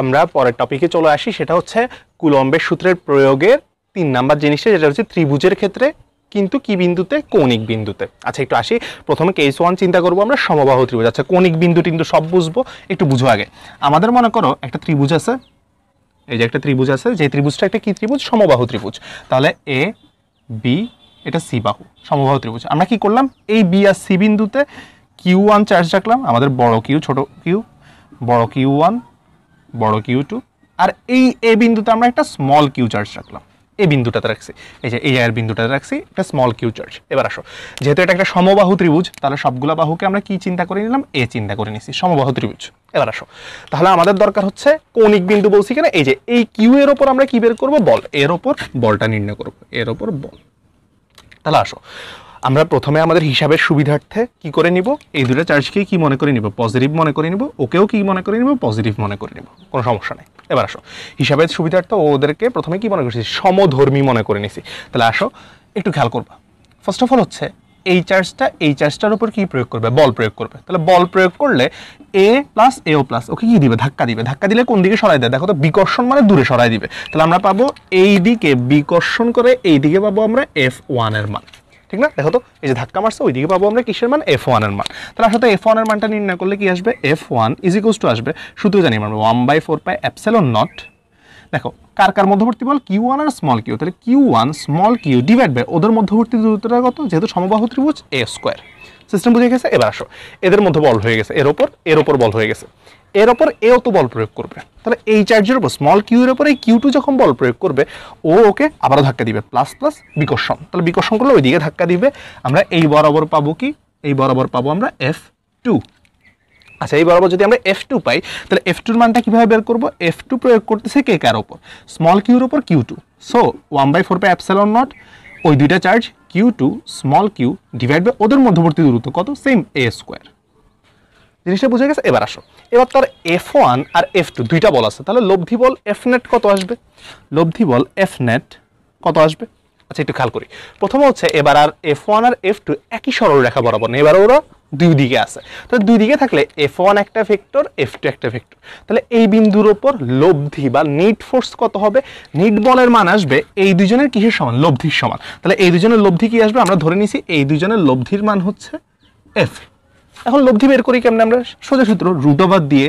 আমরা পরের টপিকে চলে আসি সেটা হচ্ছে কুলম্বের সূত্রের প্রয়োগের তিন নাম্বার জিনিসটা যেটা হচ্ছে ত্রিভুজের ক্ষেত্রে কিন্তু কি বিন্দুতে কৌণিক বিন্দুতে আচ্ছা একটু আসি প্রথমে কেস ওয়ান চিন্তা করবো আমরা সমবাহ ত্রিভুজ আচ্ছা কৌণিক বিন্দু কিন্তু সব বুঝবো একটু বুঝো আগে আমাদের মনে করো একটা ত্রিভুজ আছে এই যে একটা ত্রিভুজ আছে যে ত্রিভুজটা একটা কি ত্রিভুজ সমবাহ ত্রিভুজ তাহলে এ বি এটা সি বাহু সমবাহ ত্রিভুজ আমরা কি করলাম এই বি আর সি বিন্দুতে কিউ ওয়ান চার্জ রাখলাম আমাদের বড় কিউ ছোট কিউ বড় কিউ ওয়ান বড় কিউ টু আর এই এ বিন্দুতে আমরা একটা স্মল কিউ চার্জ রাখলাম এই বিন্দুটাতে রাখছি এই যে এই আয়ের বিন্দুটাতে রাখছি একটা স্মল কিউ চার্জ এবার আসো যেহেতু এটা একটা সমবাহু ত্রিভুজ তাহলে সবগুলো বাহুকে আমরা কি চিন্তা করে নিলাম এ চিন্তা করে নিছি সমবাহু ত্রিভুজ এবার আসো তাহলে আমাদের দরকার হচ্ছে কৌণিক বিন্দু বলছি কেন এই যে এই কিউ এর ওপর আমরা কি বের করব বল এর ওপর বলটা নির্ণয় করব এর ওপর বল তাহলে আসো আমরা প্রথমে আমাদের হিসাবের সুবিধার্থে কি করে নিব এই দুটো চার্জকে কি মনে করে নিব পজিটিভ মনে করে নিব ওকেও কি মনে করে নিব পজিটিভ মনে করে নিব কোনো সমস্যা নেই এবার আসো হিসাবের সুবিধার্থে ওদেরকে প্রথমে কি মনে করেছি সমধর্মী মনে করে নিছি তাহলে আসো একটু খেয়াল করবা ফার্স্ট অফ অল হচ্ছে এই চার্জটা এই চার্জটার উপর কি প্রয়োগ করবে বল প্রয়োগ করবে তাহলে বল প্রয়োগ করলে এ প্লাস এ ও প্লাস ওকে কি দিবে ধাক্কা দিবে ধাক্কা দিলে কোন দিকে সরাই দেয় দেখো তো বিকর্ষণ মানে দূরে সরাই দিবে তাহলে আমরা পাবো এই দিকে বিকর্ষণ করে এই দিকে পাবো আমরা এফ ওয়ানের মান ঠিক না দেখো তো এই যে ধাক্কা মারছে ওইদিকে পাবো আমরা কিসের মান এফ এর মান তাহলে আসলে এফ ওয়ানের মানটা নির্ণয় করলে কি আসবে F one is equals to আসবে শুধু জানি আমরা one by four pi epsilon naught দেখো কার কার মধ্যবর্তী বল কিউ ওয়ান আর স্মল কিউ তাহলে Q one small Q divide by ওদের মধ্যবর্তী দূরত্বটা কত যেহেতু সমবাহু ত্রিভুজ এ স্কোয়ার সিস্টেম বুঝে গেছে এবার আসো এদের মধ্যে বল হয়ে গেছে এর ওপর এর ওপর বল হয়ে গেছে এর ওপর এও তো বল প্রয়োগ করবে তাহলে এই চার্জের ওপর স্মল কিউ এর ওপর এই কিউ টু যখন বল প্রয়োগ করবে ও ওকে আবারও ধাক্কা দিবে প্লাস প্লাস বিকর্ষণ তাহলে বিকর্ষণ করলে ওইদিকে ধাক্কা দিবে আমরা এই বরাবর পাবো কি এই বরাবর পাবো আমরা এফ টু আচ্ছা এই বরাবর যদি আমরা এফ টু পাই তাহলে এফ টুর মানটা কীভাবে বের করবো এফ টু প্রয়োগ করতেছে কে কার ওপর স্মল কিউর ওপর Q two so one by four by epsilon naught ওই দুইটা charge Q two small Q divide by ওদের মধ্যবর্তী দূরত্ব কত সেম এ স্কোয়ার জিনিসটা বুঝে গেছে এবার আসো এবার তার এফ ওয়ান আর এফ টু দুইটা বল আছে তাহলে লব্ধি বল এফ নেট কত আসবে লব্ধি বল এফ নেট কত আসবে আচ্ছা একটু খেয়াল করি প্রথমে হচ্ছে এবার আর এফ ওয়ান আর এফ টু একই সরল রেখা বরাবর নেই এবার ওরা দুই দিকে আছে তাহলে দুই দিকে থাকলে এফ ওয়ান একটা ভেক্টর এফ টু একটা ভেক্টর তাহলে এই বিন্দুর ওপর লব্ধি বা নেট ফোর্স কত হবে নেট বলের মান আসবে এই দুজনের কিসের সমান লব্ধির সমান তাহলে এই দুজনের লব্ধি কি আসবে আমরা ধরে নিছি এই দুজনের লব্ধির মান হচ্ছে এফ এখন লব্ধি বের করি কেমন আমরা সোজা সূত্র রুট ওভার দিয়ে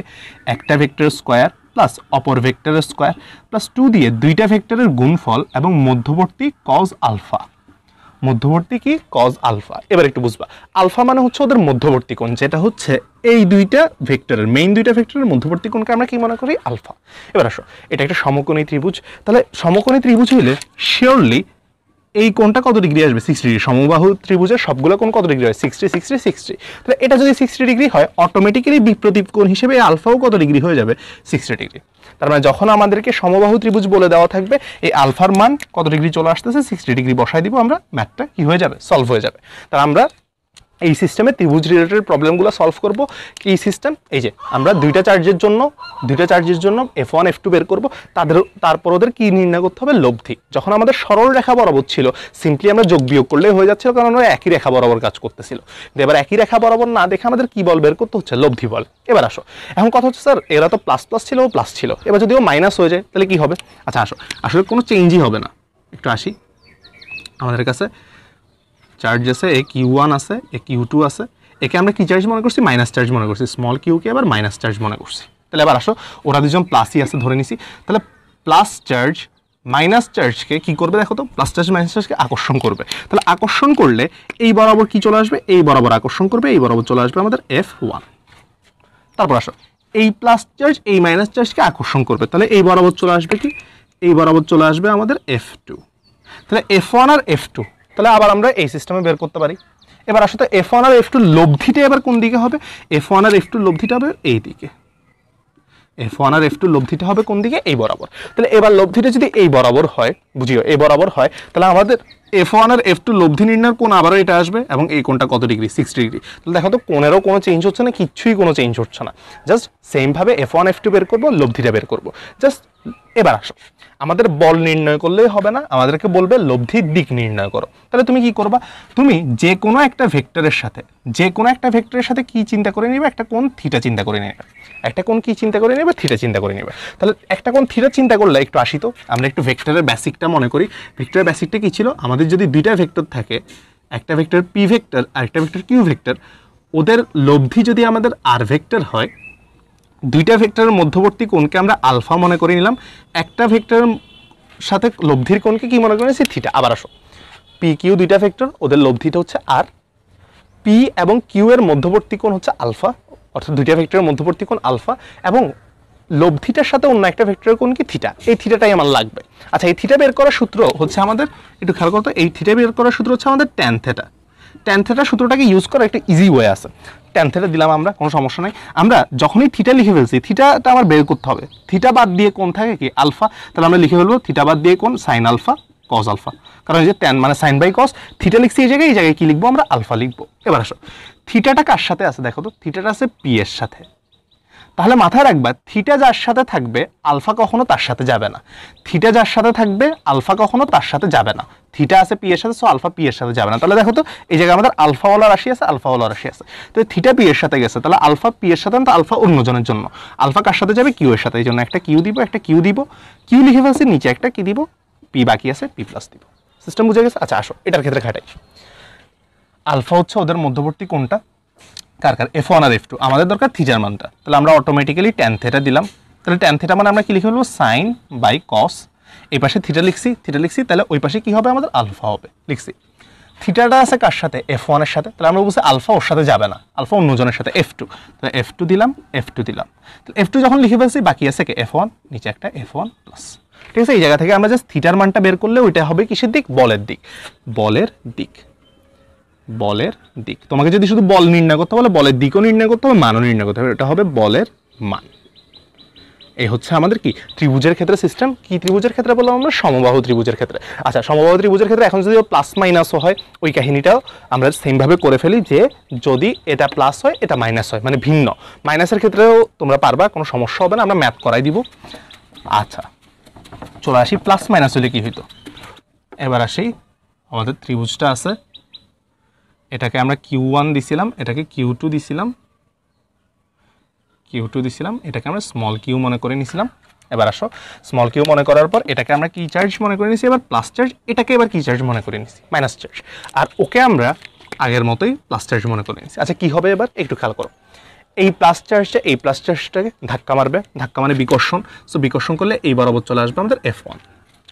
একটা ভেক্টর স্কোয়ার প্লাস অপর ভেক্টরের স্কোয়ার প্লাস টু দিয়ে দুইটা ভেক্টরের গুণফল এবং মধ্যবর্তী কজ আলফা মধ্যবর্তী কি কজ আলফা এবার একটু বুঝবা আলফা মানে হচ্ছে ওদের মধ্যবর্তী কোণ যেটা হচ্ছে এই দুইটা ভেক্টরের মেইন দুইটা ভেক্টরের মধ্যবর্তী কোণকে আমরা কি মনে করি আলফা এবার আসো এটা একটা সমকোণী ত্রিভুজ তাহলে সমকোণী ত্রিভুজ হইলে শিওরলি এই কোনটা কত ডিগ্রি আসবে সিক্সটি ডিগ্রি সমবাহু ত্রিভুজের সবগুলো কোন কত ডিগ্রি হয় সিক্সটি সিক্সটি সিক্সটি তাহলে এটা যদি সিক্সটি ডিগ্রি হয় অটোমেটিক্যালি বিপ্রতীপ কোণ হিসেবে আলফাও কত ডিগ্রি হয়ে যাবে সিক্সটি ডিগ্রি তার মানে যখন আমাদেরকে সমবাহু ত্রিভুজ বলে দেওয়া থাকবে এই আলফার মান কত ডিগ্রি চলে আসতেছে সিক্সটি ডিগ্রি বসায় দিব আমরা ম্যাথটা কি হয়ে যাবে সলভ হয়ে যাবে তাহলে আমরা এই সিস্টেমে ত্রিভুজ রিলেটেড প্রবলেমগুলো সলভ করব কি সিস্টেম এই যে আমরা দুইটা চার্জের জন্য দুইটা চার্জের জন্য এফ ওয়ান এফ টু বের করবো তাদের তারপর ওদের কী নির্ণয় করতে হবে লব্ধি যখন আমাদের সরল রেখা বরাবর ছিল সিম্পলি আমরা যোগ বিয়োগ করলেই হয়ে যাচ্ছিল কারণ ওরা একই রেখা বরাবর কাজ করতেছিল এবার একই রেখা বরাবর না দেখে আমাদের কী বল বের করতে হচ্ছে লব্ধি বল এবার আসো এখন কথা হচ্ছে স্যার এরা তো প্লাস প্লাস ছিল ও প্লাস ছিল এবার যদি ও মাইনাস হয়ে যায় তাহলে কী হবে আচ্ছা আসো আসলে কোনো চেঞ্জই হবে না একটু আসি আমাদের কাছে চার্জ আছে এ কিউ ওয়ান আছে এ কিউ টু আছে একে আমরা কি চার্জ মনে করছি মাইনাস চার্জ মনে করছি স্মল কিউকে আবার মাইনাস চার্জ মনে করছি তাহলে আবার আসো ওরা দুজন প্লাসই আছে ধরে নিছি তাহলে প্লাস চার্জ মাইনাস চার্জকে কি করবে দেখো তো প্লাস চার্জ মাইনাস চার্জকে আকর্ষণ করবে তাহলে আকর্ষণ করলে এই বরাবর কি চলে আসবে এই বরাবর আকর্ষণ করবে এই বরাবর চলে আসবে আমাদের এফ ওয়ান তারপর আসো এই প্লাস চার্জ এই মাইনাস চার্জকে আকর্ষণ করবে তাহলে এই বরাবর চলে আসবে কি এই বরাবর চলে আসবে আমাদের এফ টু তাহলে এফ ওয়ান আর এফ টু তাহলে আবার আমরা এই সিস্টেমে বের করতে পারি এবার আসলে এফ ওয়ান আর এফ টু লব্ধিটা এবার কোন দিকে হবে এফ ওয়ান আর এফ টু লব্ধিটা হবে এই দিকে এফ ওয়ান আর এফ টু লব্ধিটা হবে কোন দিকে এই বরাবর তাহলে এবার লব্ধিটা যদি এই বরাবর হয় বুঝিও এই বরাবর হয় তাহলে আমাদের এফ ওয়ান আর এফ টু লব্ধি নির্ণয়ের কোন আবারও এটা আসবে এবং এই কোনটা কত ডিগ্রি সিক্স ডিগ্রি তাহলে দেখো তো কোনেরও কোনো চেঞ্জ হচ্ছে না কিচ্ছুই কোনো চেঞ্জ হচ্ছে না জাস্ট সেমভাবে এফ ওয়ান এফ টু বের করবো লব্ধিটা বের করবো জাস্ট এবার আসো আমাদের বল নির্ণয় করলেই হবে না আমাদেরকে বলবে লব্ধির দিক নির্ণয় করো তাহলে তুমি কি করবা তুমি যে কোনো একটা ভেক্টরের সাথে যে কোনো একটা ভেক্টরের সাথে কি চিন্তা করে নেবে একটা কোন থিটা চিন্তা করে নেবে একটা কোন কি চিন্তা করে নেবে থিটা চিন্তা করে নেবে তাহলে একটা কোন থিটা চিন্তা করলে একটু আসি তো আমরা একটু ভেক্টরের বেসিকটা মনে করি ভেক্টরের বেসিকটা কি ছিল আমাদের যদি দুইটা ভেক্টর থাকে একটা ভেক্টর পি ভেক্টর আর একটা ভেক্টর কিউ ভেক্টর ওদের লব্ধি যদি আমাদের আর ভেক্টর হয় দুইটা ভেক্টরের মধ্যবর্তী কোণকে আমরা আলফা মনে করে নিলাম একটা ভেক্টরের সাথে লব্ধির কোণকে কি মনে করে সে থিটা আবার আসো পি কিউ দুইটা ভেক্টর ওদের লব্ধিটা হচ্ছে আর পি এবং কিউ এর মধ্যবর্তী কোণ হচ্ছে আলফা অর্থাৎ দুইটা ভেক্টরের মধ্যবর্তী কোণ আলফা এবং লব্ধিটার সাথে অন্য একটা ভেক্টরের কোণ কি থিটা এই থিটাটাই আমার লাগবে আচ্ছা এই থিটা বের করার সূত্র হচ্ছে আমাদের একটু খেয়াল করতো এই থিটা বের করার সূত্র হচ্ছে আমাদের ট্যান থেটা ট্যান থেটা সূত্রটাকে ইউজ করা একটা ইজি ওয়ে আছে ট্যান থেটা দিলাম আমরা কোনো সমস্যা নাই আমরা যখনই থিটা লিখে ফেলছি থিটাটা আমার বের করতে হবে থিটা বাদ দিয়ে কোন থাকে কি আলফা তাহলে আমরা লিখে ফেলবো থিটা বাদ দিয়ে কোন সাইন আলফা কজ আলফা কারণ এই যে ট্যান মানে সাইন বাই কস থিটা লিখছি এই জায়গায় এই জায়গায় কী লিখবো আমরা আলফা লিখবো এবার আসো থিটাটা কার সাথে আছে দেখো তো থিটাটা আছে পি এর সাথে তাহলে মাথায় রাখবা থিটা যার সাথে থাকবে আলফা কখনো তার সাথে যাবে না থিটা যার সাথে থাকবে আলফা কখনো তার সাথে যাবে না থিটা আছে পি এর সাথে সো আলফা পি এর সাথে যাবে না তাহলে দেখো তো এই জায়গায় আমাদের আলফাওয়ালা রাশি আছে আলফাওয়ালা রাশি আছে তো থিটা পি এর সাথে গেছে তাহলে আলফা পি এর সাথে না তো আলফা অন্যজনের জন্য আলফা কার সাথে যাবে কিউ এর সাথে এই জন্য একটা কিউ দিব একটা কিউ দিব কিউ লিখে ফেলছি নিচে একটা কি দিব পি বাকি আছে পি প্লাস দিব সিস্টেম বুঝে গেছে আচ্ছা আসো এটার ক্ষেত্রে খাটাই আলফা হচ্ছে ওদের মধ্যবর্তী কোনটা কার কার এফ ওয়ান আর এফ টু আমাদের দরকার থিটার মানটা তাহলে আমরা অটোমেটিক্যালি ট্যান থেটা দিলাম তাহলে ট্যান থেটা মানে আমরা কী লিখে বলবো সাইন বাই কস এই পাশে থিটা লিখছি থিটা লিখছি তাহলে ওই পাশে কী হবে আমাদের আলফা হবে লিখছি থিটাটা আছে কার সাথে এফ ওয়ানের সাথে তাহলে আমরা বুঝছি আলফা ওর সাথে যাবে না আলফা অন্যজনের সাথে এফ টু তাহলে এফ টু দিলাম এফ টু দিলাম তাহলে এফ টু যখন লিখে ফেলছি বাকি আছে কে এফ ওয়ান নিচে একটা এফ ওয়ান প্লাস ঠিক আছে এই জায়গা থেকে আমরা জাস্ট থিটার মানটা বের করলে ওইটা হবে কিসের দিক বলের দিক বলের দিক বলের দিক তোমাকে যদি শুধু বল নির্ণয় করতে বলে বলের দিকও নির্ণয় করতে হবে মানও নির্ণয় করতে হবে এটা হবে বলের মান এই হচ্ছে আমাদের কি ত্রিভুজের ক্ষেত্রে সিস্টেম কি ত্রিভুজের ক্ষেত্রে বললাম আমরা সমবাহু ত্রিভুজের ক্ষেত্রে আচ্ছা সমবাহু ত্রিভুজের ক্ষেত্রে এখন যদি প্লাস মাইনাসও হয় ওই কাহিনীটাও আমরা সেমভাবে করে ফেলি যে যদি এটা প্লাস হয় এটা মাইনাস হয় মানে ভিন্ন মাইনাসের ক্ষেত্রেও তোমরা পারবা কোনো সমস্যা হবে না আমরা ম্যাপ করাই দিব আচ্ছা চলে আসি প্লাস মাইনাস হলে কি হইতো এবার আসি আমাদের ত্রিভুজটা আছে এটাকে আমরা কিউ ওয়ান দিছিলাম এটাকে কিউ টু দিছিলাম কিউ টু দিছিলাম এটাকে আমরা স্মল কিউ মনে করে নিছিলাম এবার আসো স্মল কিউ মনে করার পর এটাকে আমরা কি চার্জ মনে করে নিছি এবার প্লাস চার্জ এটাকে এবার কি চার্জ মনে করে নিছি মাইনাস চার্জ আর ওকে আমরা আগের মতোই প্লাস চার্জ মনে করে নিছি আচ্ছা কি হবে এবার একটু খেয়াল করো এই প্লাস চার্জটা এই প্লাস চার্জটাকে ধাক্কা মারবে ধাক্কা মানে বিকর্ষণ সো বিকর্ষণ করলে এই বরাবর চলে আসবে আমাদের এফ ওয়ান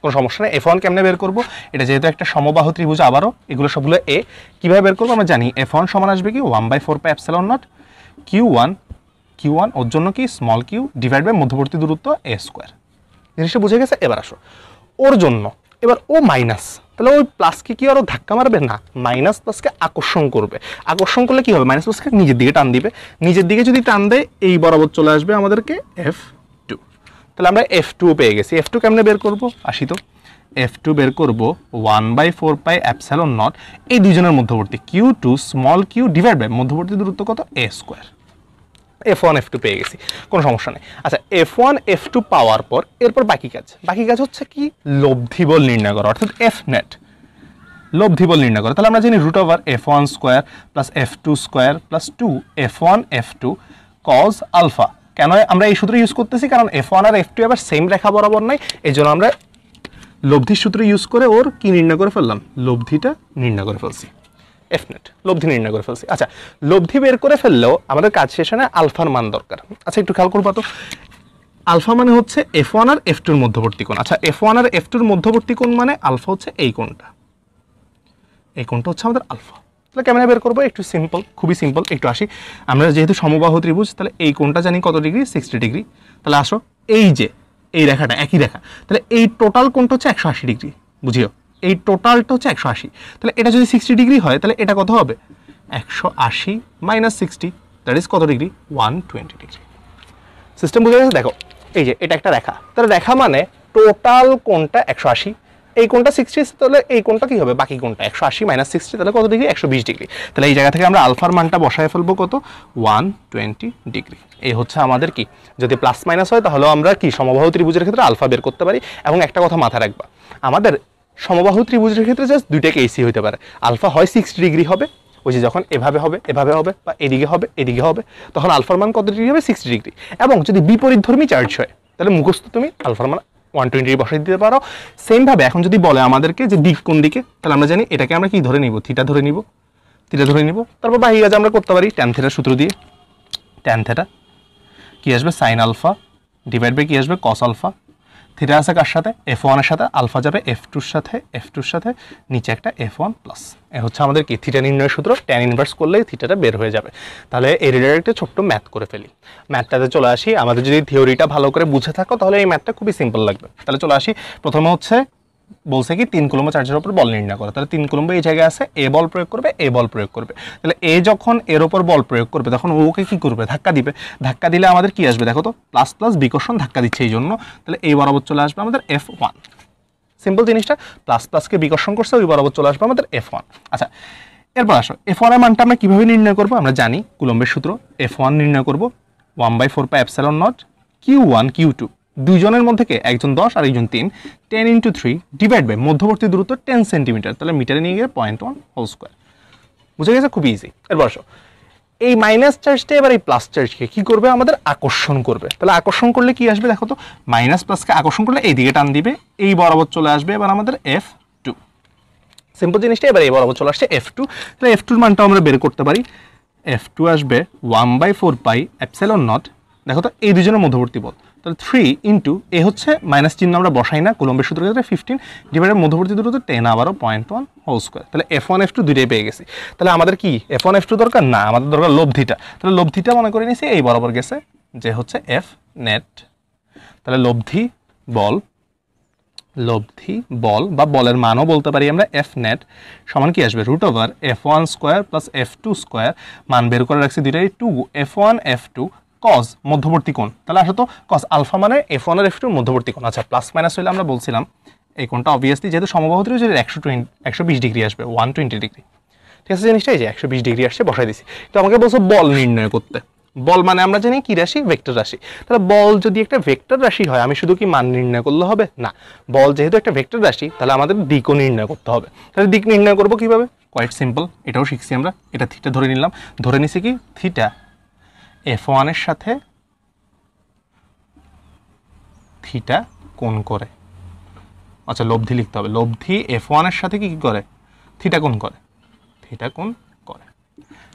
কোনো সমস্যা নেই এফ ওয়ান কেমনে বের করবো এটা যেহেতু একটা সমবাহ ত্রিভুজ আবারও এগুলো সবগুলো এ কীভাবে বের করবো আমরা জানি এফ ওয়ান সমান আসবে কি one by four pi epsilon naught Q one Q one ওর জন্য কি স্মল কিউ ডিভাইড বাই মধ্যবর্তী দূরত্ব এ স্কোয়ার জিনিসটা বুঝে গেছে এবার আসো ওর জন্য এবার ও মাইনাস তাহলে ওই প্লাসকে কি আরও ধাক্কা মারবে না মাইনাস প্লাসকে আকর্ষণ করবে আকর্ষণ করলে কি হবে মাইনাস প্লাসকে নিজের দিকে টান দিবে নিজের দিকে যদি টান দেয় এই বরাবর চলে আসবে আমাদেরকে এফ তাহলে আমরা এফ পেয়ে গেছি এফ টু কেমনে বের করব আসি তো এফ টু বের করব one by four pi epsilon naught এই দুজনের মধ্যবর্তী Q two small Q divide by মধ্যবর্তী দূরত্ব কত A square F one F two পেয়ে গেছি কোনো সমস্যা নেই আচ্ছা এফ ওয়ান এফ টু পাওয়ার পর এরপর বাকি কাজ বাকি কাজ হচ্ছে কি লব্ধি বল নির্ণয় করা অর্থাৎ এফ নেট লব্ধি বল নির্ণয় করা তাহলে আমরা জানি root over F one square plus F two square plus two F one F two cos alpha কেন আমরা এই সূত্র ইউজ করতেছি কারণ এফ ওয়ান আর এফ টু আবার সেম রেখা বরাবর নাই এই জন্য আমরা লব্ধির সূত্র ইউজ করে ওর কি নির্ণয় করে ফেললাম লব্ধিটা নির্ণয় করে ফেলছি এফ নেট লব্ধি নির্ণয় করে ফেলছি আচ্ছা লব্ধি বের করে ফেললেও আমাদের কাজ শেষে না আলফার মান দরকার আচ্ছা একটু খেয়াল করবো তো আলফা মানে হচ্ছে এফ ওয়ান আর এফ টুর মধ্যবর্তী কোণ আচ্ছা এফ ওয়ান আর এফ টুর মধ্যবর্তী কোণ মানে আলফা হচ্ছে এই কোণটা এই কোণটা হচ্ছে আমাদের আলফা তাহলে ক্যামেরা বের করবো একটু সিম্পল খুবই সিম্পল একটু আসি আমরা যেহেতু সমবাহ ত্রিভুজ তাহলে এই কোনটা জানি কত ডিগ্রি সিক্সটি ডিগ্রি তাহলে আসো এই যে এই রেখাটা একই রেখা তাহলে এই টোটাল কোনটা হচ্ছে একশো আশি ডিগ্রি বুঝিও এই টোটালটা হচ্ছে একশো আশি তাহলে এটা যদি সিক্সটি ডিগ্রি হয় তাহলে এটা কত হবে একশো আশি মাইনাস সিক্সটি দ্যাট ইজ কত degree one twenty degree system বুঝে গেছে দেখো এই যে এটা একটা রেখা তাহলে রেখা মানে টোটাল কোনটা একশো আশি এই কোনটা সিক্সটি তাহলে এই কোনটা কী হবে বাকি কোনটা একশো আশি মাইনাস সিক্সটি তাহলে কত ডিগ্রি একশো বিশ ডিগ্রি তাহলে এই জায়গা থেকে আমরা আলফার মানটা বসায় ফেলবো কত ওয়ান টোয়েন্টি ডিগ্রি এই হচ্ছে আমাদের কি যদি প্লাস মাইনাস হয় তাহলেও আমরা কি সমবাহ ত্রিভুজের ক্ষেত্রে আলফা বের করতে পারি এবং একটা কথা মাথায় রাখবা আমাদের সমবাহ ত্রিভুজের ক্ষেত্রে জাস্ট দুইটা কেসি হতে পারে আলফা হয় সিক্সটি ডিগ্রি হবে ওই যে যখন এভাবে হবে এভাবে হবে বা এদিকে হবে এদিকে হবে তখন আলফার মান কত ডিগ্রি হবে সিক্সটি ডিগ্রি এবং যদি বিপরীতধর্মী চার্জ হয় তাহলে মুখস্থ তুমি আলফার মান ওয়ান টোয়েন্টি বসাই দিতে পারো সেমভাবে এখন যদি বলে আমাদেরকে যে দিক কোন দিকে তাহলে আমরা জানি এটাকে আমরা কি ধরে নিব থিটা ধরে নিব থিটা ধরে নিব তারপর বাহি কাজ আমরা করতে পারি ট্যান থেটার সূত্র দিয়ে ট্যান থেটা কী আসবে সাইন আলফা ডিভাইড বাই কী আসবে কস আলফা থিটা আছে কার সাথে এফ ওয়ানের সাথে আলফা যাবে এফ টুর সাথে এফ টুর সাথে নিচে একটা এফ ওয়ান প্লাস এ হচ্ছে আমাদের কি থিটা নির্ণয় সূত্র ট্যান ইনভার্স করলেই থিটাটা বের হয়ে যাবে তাহলে এই রিলেটেড একটা ছোট্ট ম্যাথ করে ফেলি ম্যাথটাতে চলে আসি আমাদের যদি থিওরিটা ভালো করে বুঝে থাকো তাহলে এই ম্যাথটা খুবই সিম্পল লাগবে তাহলে চলে আসি প্রথমে হচ্ছে বলছে কি তিন কুলম্ব চার্জের উপর বল নির্ণয় করে তাহলে তিন কুলম্ব এই জায়গায় আছে এ বল প্রয়োগ করবে এ বল প্রয়োগ করবে তাহলে এ যখন এর ওপর বল প্রয়োগ করবে তখন ওকে কি করবে ধাক্কা দিবে ধাক্কা দিলে আমাদের কি আসবে দেখো তো প্লাস প্লাস বিকর্ষণ ধাক্কা দিচ্ছে এই জন্য তাহলে এই বরাবর চলে আসবে আমাদের এফ ওয়ান সিম্পল জিনিসটা প্লাস প্লাসকে বিকর্ষণ করছে ওই বরাবর চলে আসবে আমাদের এফ ওয়ান আচ্ছা এরপর আসো এফ ওয়ানের মানটা আমরা কীভাবে নির্ণয় করবো আমরা জানি কুলম্বের সূত্র এফ ওয়ান নির্ণয় করবো one by four pi epsilon naught Q one Q two দুইজনের মধ্যে কে একজন দশ আর একজন তিন ten into three divide by মধ্যবর্তী দূরত্ব টেন সেন্টিমিটার তাহলে মিটারে নিয়ে গেলে পয়েন্ট ওয়ান হোল স্কোয়ার বুঝে গেছে খুব ইজি এরপর বয়স এই মাইনাস চার্জটা এবার এই প্লাস চার্জকে কী করবে আমাদের আকর্ষণ করবে তাহলে আকর্ষণ করলে কি আসবে দেখো তো মাইনাস প্লাসকে আকর্ষণ করলে এই দিকে টান দিবে এই বরাবর চলে আসবে এবার আমাদের এফ টু সিম্পল জিনিসটা এবার এই বরাবর চলে আসছে এফ টু তাহলে এফ টুর মানটাও আমরা বের করতে পারি এফ টু আসবে one by four pi epsilon naught দেখো তো এই দুজনের মধ্যবর্তী বল তাহলে থ্রি ইন্টু এ হচ্ছে মাইনাস চিহ্ন আমরা বসাই না কলম্বের সূত্র ক্ষেত্রে ফিফটিন ডিভাইডের মধ্যবর্তী দূরত্ব টেন আবারও পয়েন্ট ওয়ান হোল স্কোয়ার তাহলে এফ ওয়ান এফ টু দুইটাই পেয়ে গেছি তাহলে আমাদের কি এফ ওয়ান এফ টু দরকার না আমাদের দরকার লব্ধিটা তাহলে লব্ধিটা মনে করে নিয়েছি এই বরাবর গেছে যে হচ্ছে এফ নেট তাহলে লব্ধি বল লব্ধি বল বা বলের মানও বলতে পারি আমরা এফ নেট সমান কি আসবে root over F one square plus F two square মান বের করে রাখছি দুইটাই two F one F two cos মধ্যবর্তী কোণ তাহলে আসতো কজ আলফা মানে এফ ওয়ান আর এফ টুর মধ্যবর্তী কোণ আচ্ছা প্লাস মাইনাস হলে আমরা বলছিলাম এই কোণটা অবভিয়াসলি যেহেতু সমবাহু যদি একশো টোয়েন্টি একশো বিশ ডিগ্রি আসবে ওয়ান টোয়েন্টি ডিগ্রি ঠিক আছে জিনিসটা এই যে একশো বিশ ডিগ্রি আসছে বসাই দিচ্ছি তো আমাকে বলছো বল নির্ণয় করতে বল মানে আমরা জানি কি রাশি ভেক্টর রাশি তাহলে বল যদি একটা ভেক্টর রাশি হয় আমি শুধু কি মান নির্ণয় করলে হবে না বল যেহেতু একটা ভেক্টর রাশি তাহলে আমাদের দিকও নির্ণয় করতে হবে তাহলে দিক নির্ণয় করবো কীভাবে কোয়াইট সিম্পল এটাও শিখছি আমরা এটা থিটা ধরে নিলাম ধরে নিছি কি থিটা এফ ওয়ানের সাথে থিটা কোন করে আচ্ছা লব্ধি লিখতে হবে লব্ধি এফ ওয়ানের সাথে কি করে থিটা কোন করে থিটা কোন করে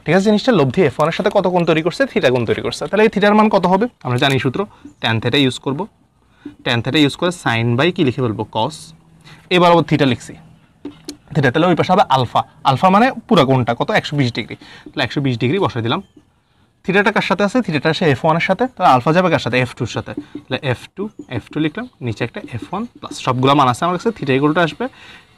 ঠিক আছে জিনিসটা লব্ধি এফ ওয়ানের সাথে কত কোন তৈরি করছে থিটা কোন তৈরি করছে তাহলে এই থিটার মান কত হবে আমরা জানি সূত্র ট্যান থেটা ইউজ করব ট্যান থেটা ইউজ করে সাইন বাই কি লিখে বলবো কস এবার আবার থিটা লিখছি থিটা তাহলে ওই পাশে হবে আলফা আলফা মানে পুরা কোনটা কত একশো ডিগ্রি তাহলে একশো ডিগ্রি বসাই দিলাম থিটাটা কার সাথে আছে থিটাটা আসে এফ ওয়ানের সাথে তাহলে আলফা যাবে কার সাথে এফ টুর সাথে তাহলে এফ টু এফ টু লিখলাম নিচে একটা এফ ওয়ান প্লাস সবগুলো মান আছে আমার কাছে থিটা এগুলোটা আসবে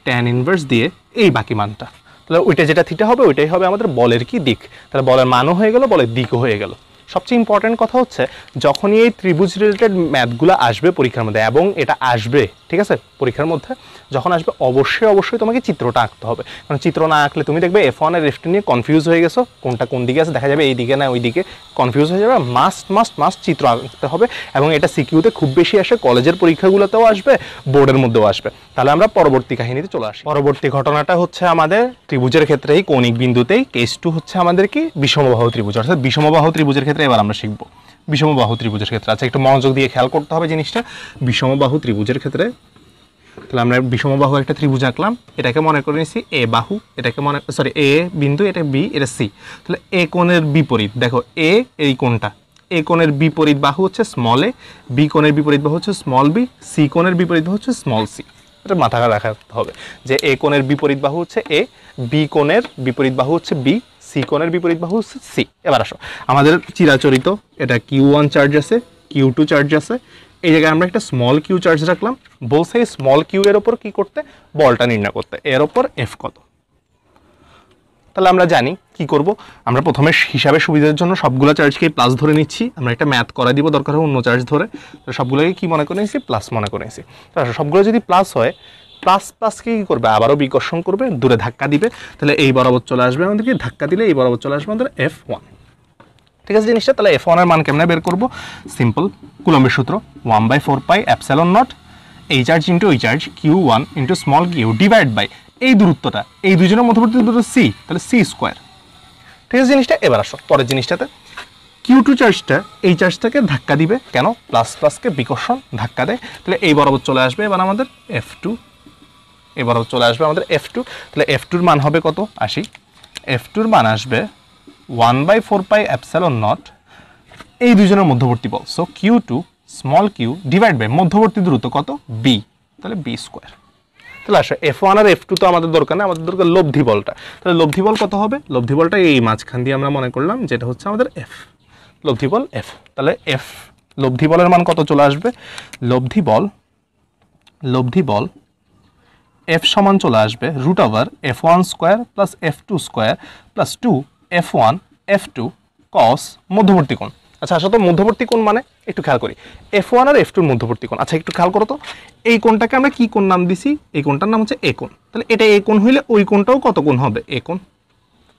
ট্যান ইনভার্স দিয়ে এই বাকি মানটা তাহলে ওইটা যেটা থিটা হবে ওইটাই হবে আমাদের বলের কি দিক তাহলে বলের মানও হয়ে গেল বলের দিকও হয়ে গেল সবচেয়ে ইম্পর্ট্যান্ট কথা হচ্ছে যখনই এই ত্রিভুজ রিলেটেড ম্যাথগুলো আসবে পরীক্ষার মধ্যে এবং এটা আসবে ঠিক আছে পরীক্ষার মধ্যে যখন আসবে অবশ্যই অবশ্যই তোমাকে চিত্রটা আঁকতে হবে কারণ চিত্র না আঁকলে তুমি দেখবে এফ ওয়ানের রেফটি এফ নিয়ে কনফিউজ হয়ে গেছো কোনটা কোন দিকে আছে দেখা যাবে এই দিকে না ওই দিকে কনফিউজ হয়ে যাবে মাস্ট মাস্ট মাস্ট চিত্র আঁকতে হবে এবং এটা সিকিউতে খুব বেশি আসে কলেজের পরীক্ষাগুলোতেও আসবে বোর্ডের মধ্যেও আসবে তাহলে আমরা পরবর্তী কাহিনীতে চলে আসি পরবর্তী ঘটনাটা হচ্ছে আমাদের ত্রিভুজের ক্ষেত্রে এই কৌণিক বিন্দুতেই কেস টু হচ্ছে আমাদের কি বিষমবাহু ত্রিভুজ অর্থাৎ বিষমবাহু ত্রিভুজের ক্ষেত্রে এবার আমরা শিখবো বিষমবাহু ত্রিভুজের ক্ষেত্রে আচ্ছা একটু মনোযোগ দিয়ে খেয়াল করতে হবে জিনিসটা বিষমবাহু ত্রিভুজের ক্ষেত্রে তাহলে আমরা বিষমবাহু একটা ত্রিভুজ আঁকলাম এটাকে মনে করে নিচ্ছি এ বাহু এটাকে মনে সরি এ বিন্দু এটা বি এটা সি তাহলে এ কোণের বিপরীত দেখো এ এই কোণটা এ কোণের বিপরীত বাহু হচ্ছে স্মল এ বি কোণের বিপরীত বাহু হচ্ছে স্মল বি সি কোণের বিপরীত বাহু হচ্ছে স্মল সি এটা মাথা রাখা হবে যে এ কোণের বিপরীত বাহু হচ্ছে এ বি কোণের বিপরীত বাহু হচ্ছে বি সি কোণের বিপরীত বাহু হচ্ছে সি এবার আসো আমাদের চিরাচরিত এটা কিউ ওয়ান চার্জ আছে কিউ টু চার্জ আছে এই জায়গায় আমরা একটা স্মল কিউ চার্জ রাখলাম বলছে এই স্মল কিউ এর ওপর কী করতে বলটা নির্ণয় করতে এর ওপর এফ কত তাহলে আমরা জানি কি করব আমরা প্রথমে হিসাবে সুবিধার জন্য সবগুলো চার্জকে প্লাস ধরে নিচ্ছি আমরা একটা ম্যাথ করা দিব দরকার হয় অন্য চার্জ ধরে তো সবগুলোকে কী মনে করে নিয়েছি প্লাস মনে করে নিয়েছি তাহলে সবগুলো যদি প্লাস হয় প্লাস প্লাসকে কী করবে আবারও বিকর্ষণ করবে দূরে ধাক্কা দিবে তাহলে এই বরাবর চলে আসবে আমাদেরকে ধাক্কা দিলে এই বরাবর চলে আসবে আমাদের এফ ওয়ান ঠিক আছে জিনিসটা তাহলে এফ ওয়ানের মান কেমনে বের করবো সিম্পল কুলম্বের সূত্র one by four pi epsilon naught এই চার্জ ইন্টু এই charge Q one into small Q divide by এই দূরত্বটা এই দুজনের মধ্যবর্তী দূরত্ব সি তাহলে সি স্কোয়ার ঠিক আছে জিনিসটা এবার আসো পরের জিনিসটাতে কিউ টু চার্জটা এই চার্জটাকে ধাক্কা দিবে কেন প্লাস প্লাসকে বিকর্ষণ ধাক্কা দেয় তাহলে এই বরাবর চলে আসবে এবার আমাদের এফ টু এবার চলে আসবে আমাদের এফ টু তাহলে এফ টুর মান হবে কত আশি এফ টুর মান আসবে one by four pi epsilon naught এই দুজনের মধ্যবর্তী বল so Q two small Q divide by মধ্যবর্তী দূরত্ব কত বি তাহলে বি স্কোয়ার তাহলে আসো এফ ওয়ান আর এফ টু তো আমাদের দরকার না আমাদের দরকার লব্ধি বলটা তাহলে লব্ধি বল কত হবে লব্ধি বলটা এই মাঝখান দিয়ে আমরা মনে করলাম যেটা হচ্ছে আমাদের এফ লব্ধি বল এফ তাহলে এফ লব্ধি বলের মান কত চলে আসবে লব্ধি বল লব্ধি বল এফ সমান চলে আসবে root over F one square plus F two square plus two F one F two cos মধ্যবর্তী কোণ আচ্ছা আসলে আচ্ছা, তো মধ্যবর্তী কোণ মানে একটু খেয়াল করি এফ ওয়ান আর এফ টুর মধ্যবর্তী কোণ আচ্ছা একটু খেয়াল করো তো এই কোণটাকে আমরা কি কোন নাম দিছি এই কোণটার নাম হচ্ছে এ কোণ তাহলে এটা এ কোণ হইলে ওই কোণটাও কত কোণ হবে এ কোণ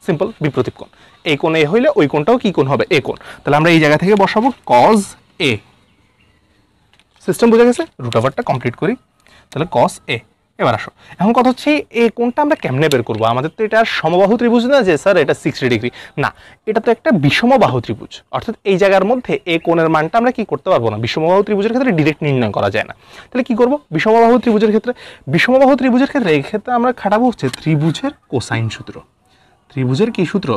সিম্পল বিপ্রতীপ কোণ এই কোণ এ হইলে ওই কোণটাও কি কোণ হবে এ কোণ তাহলে আমরা এই জায়গা থেকে বসাবো কজ এ সিস্টেম বোঝা গেছে রুট ওভারটা কমপ্লিট করি তাহলে কস এ এবার আসো এখন কথা হচ্ছে এই কোনটা আমরা কেমনে বের করবো আমাদের তো এটা সমবাহু ত্রিভুজ না যে স্যার এটা সিক্সটি ডিগ্রি না এটা তো একটা বিষমবাহু ত্রিভুজ অর্থাৎ এই জায়গার মধ্যে এই কোণের মানটা আমরা কি করতে পারবো না বিষমবাহু ত্রিভুজের ক্ষেত্রে ডিরেক্ট নির্ণয় করা যায় না তাহলে কি করব বিষমবাহু ত্রিভুজের ক্ষেত্রে বিষমবাহু ত্রিভুজের ক্ষেত্রে এই ক্ষেত্রে আমরা খাটাবো হচ্ছে ত্রিভুজের কোসাইন সূত্র ত্রিভুজের কি সূত্র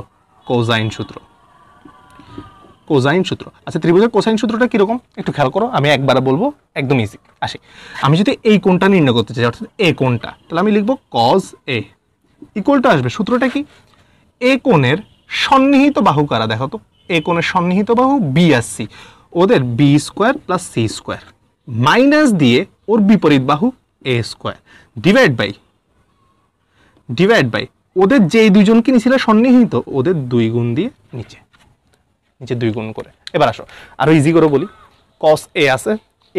কোসাইন সূত্র কোসাইন সূত্র আচ্ছা ত্রিভুজের কোসাইন সূত্রটা কীরকম একটু খেয়াল করো আমি একবার বলবো একদম ইজি আসি আমি যদি এই কোণটা নির্ণয় করতে চাই অর্থাৎ এ কোণটা তাহলে আমি লিখবো কজ এ ইকুয়ালটা আসবে সূত্রটা কি এ কোণের সন্নিহিত বাহু কারা দেখো তো এ কোণের সন্নিহিত বাহু বি আর সি ওদের B square plus C square minus দিয়ে ওর বিপরীত বাহু A square divide by divide by ওদের যেই দুজনকে কিনেছিল সন্নিহিত ওদের দুই গুণ দিয়ে নিচে নিচে দুই গুণ করে এবার আসো আরও ইজি করে বলি কস এ আছে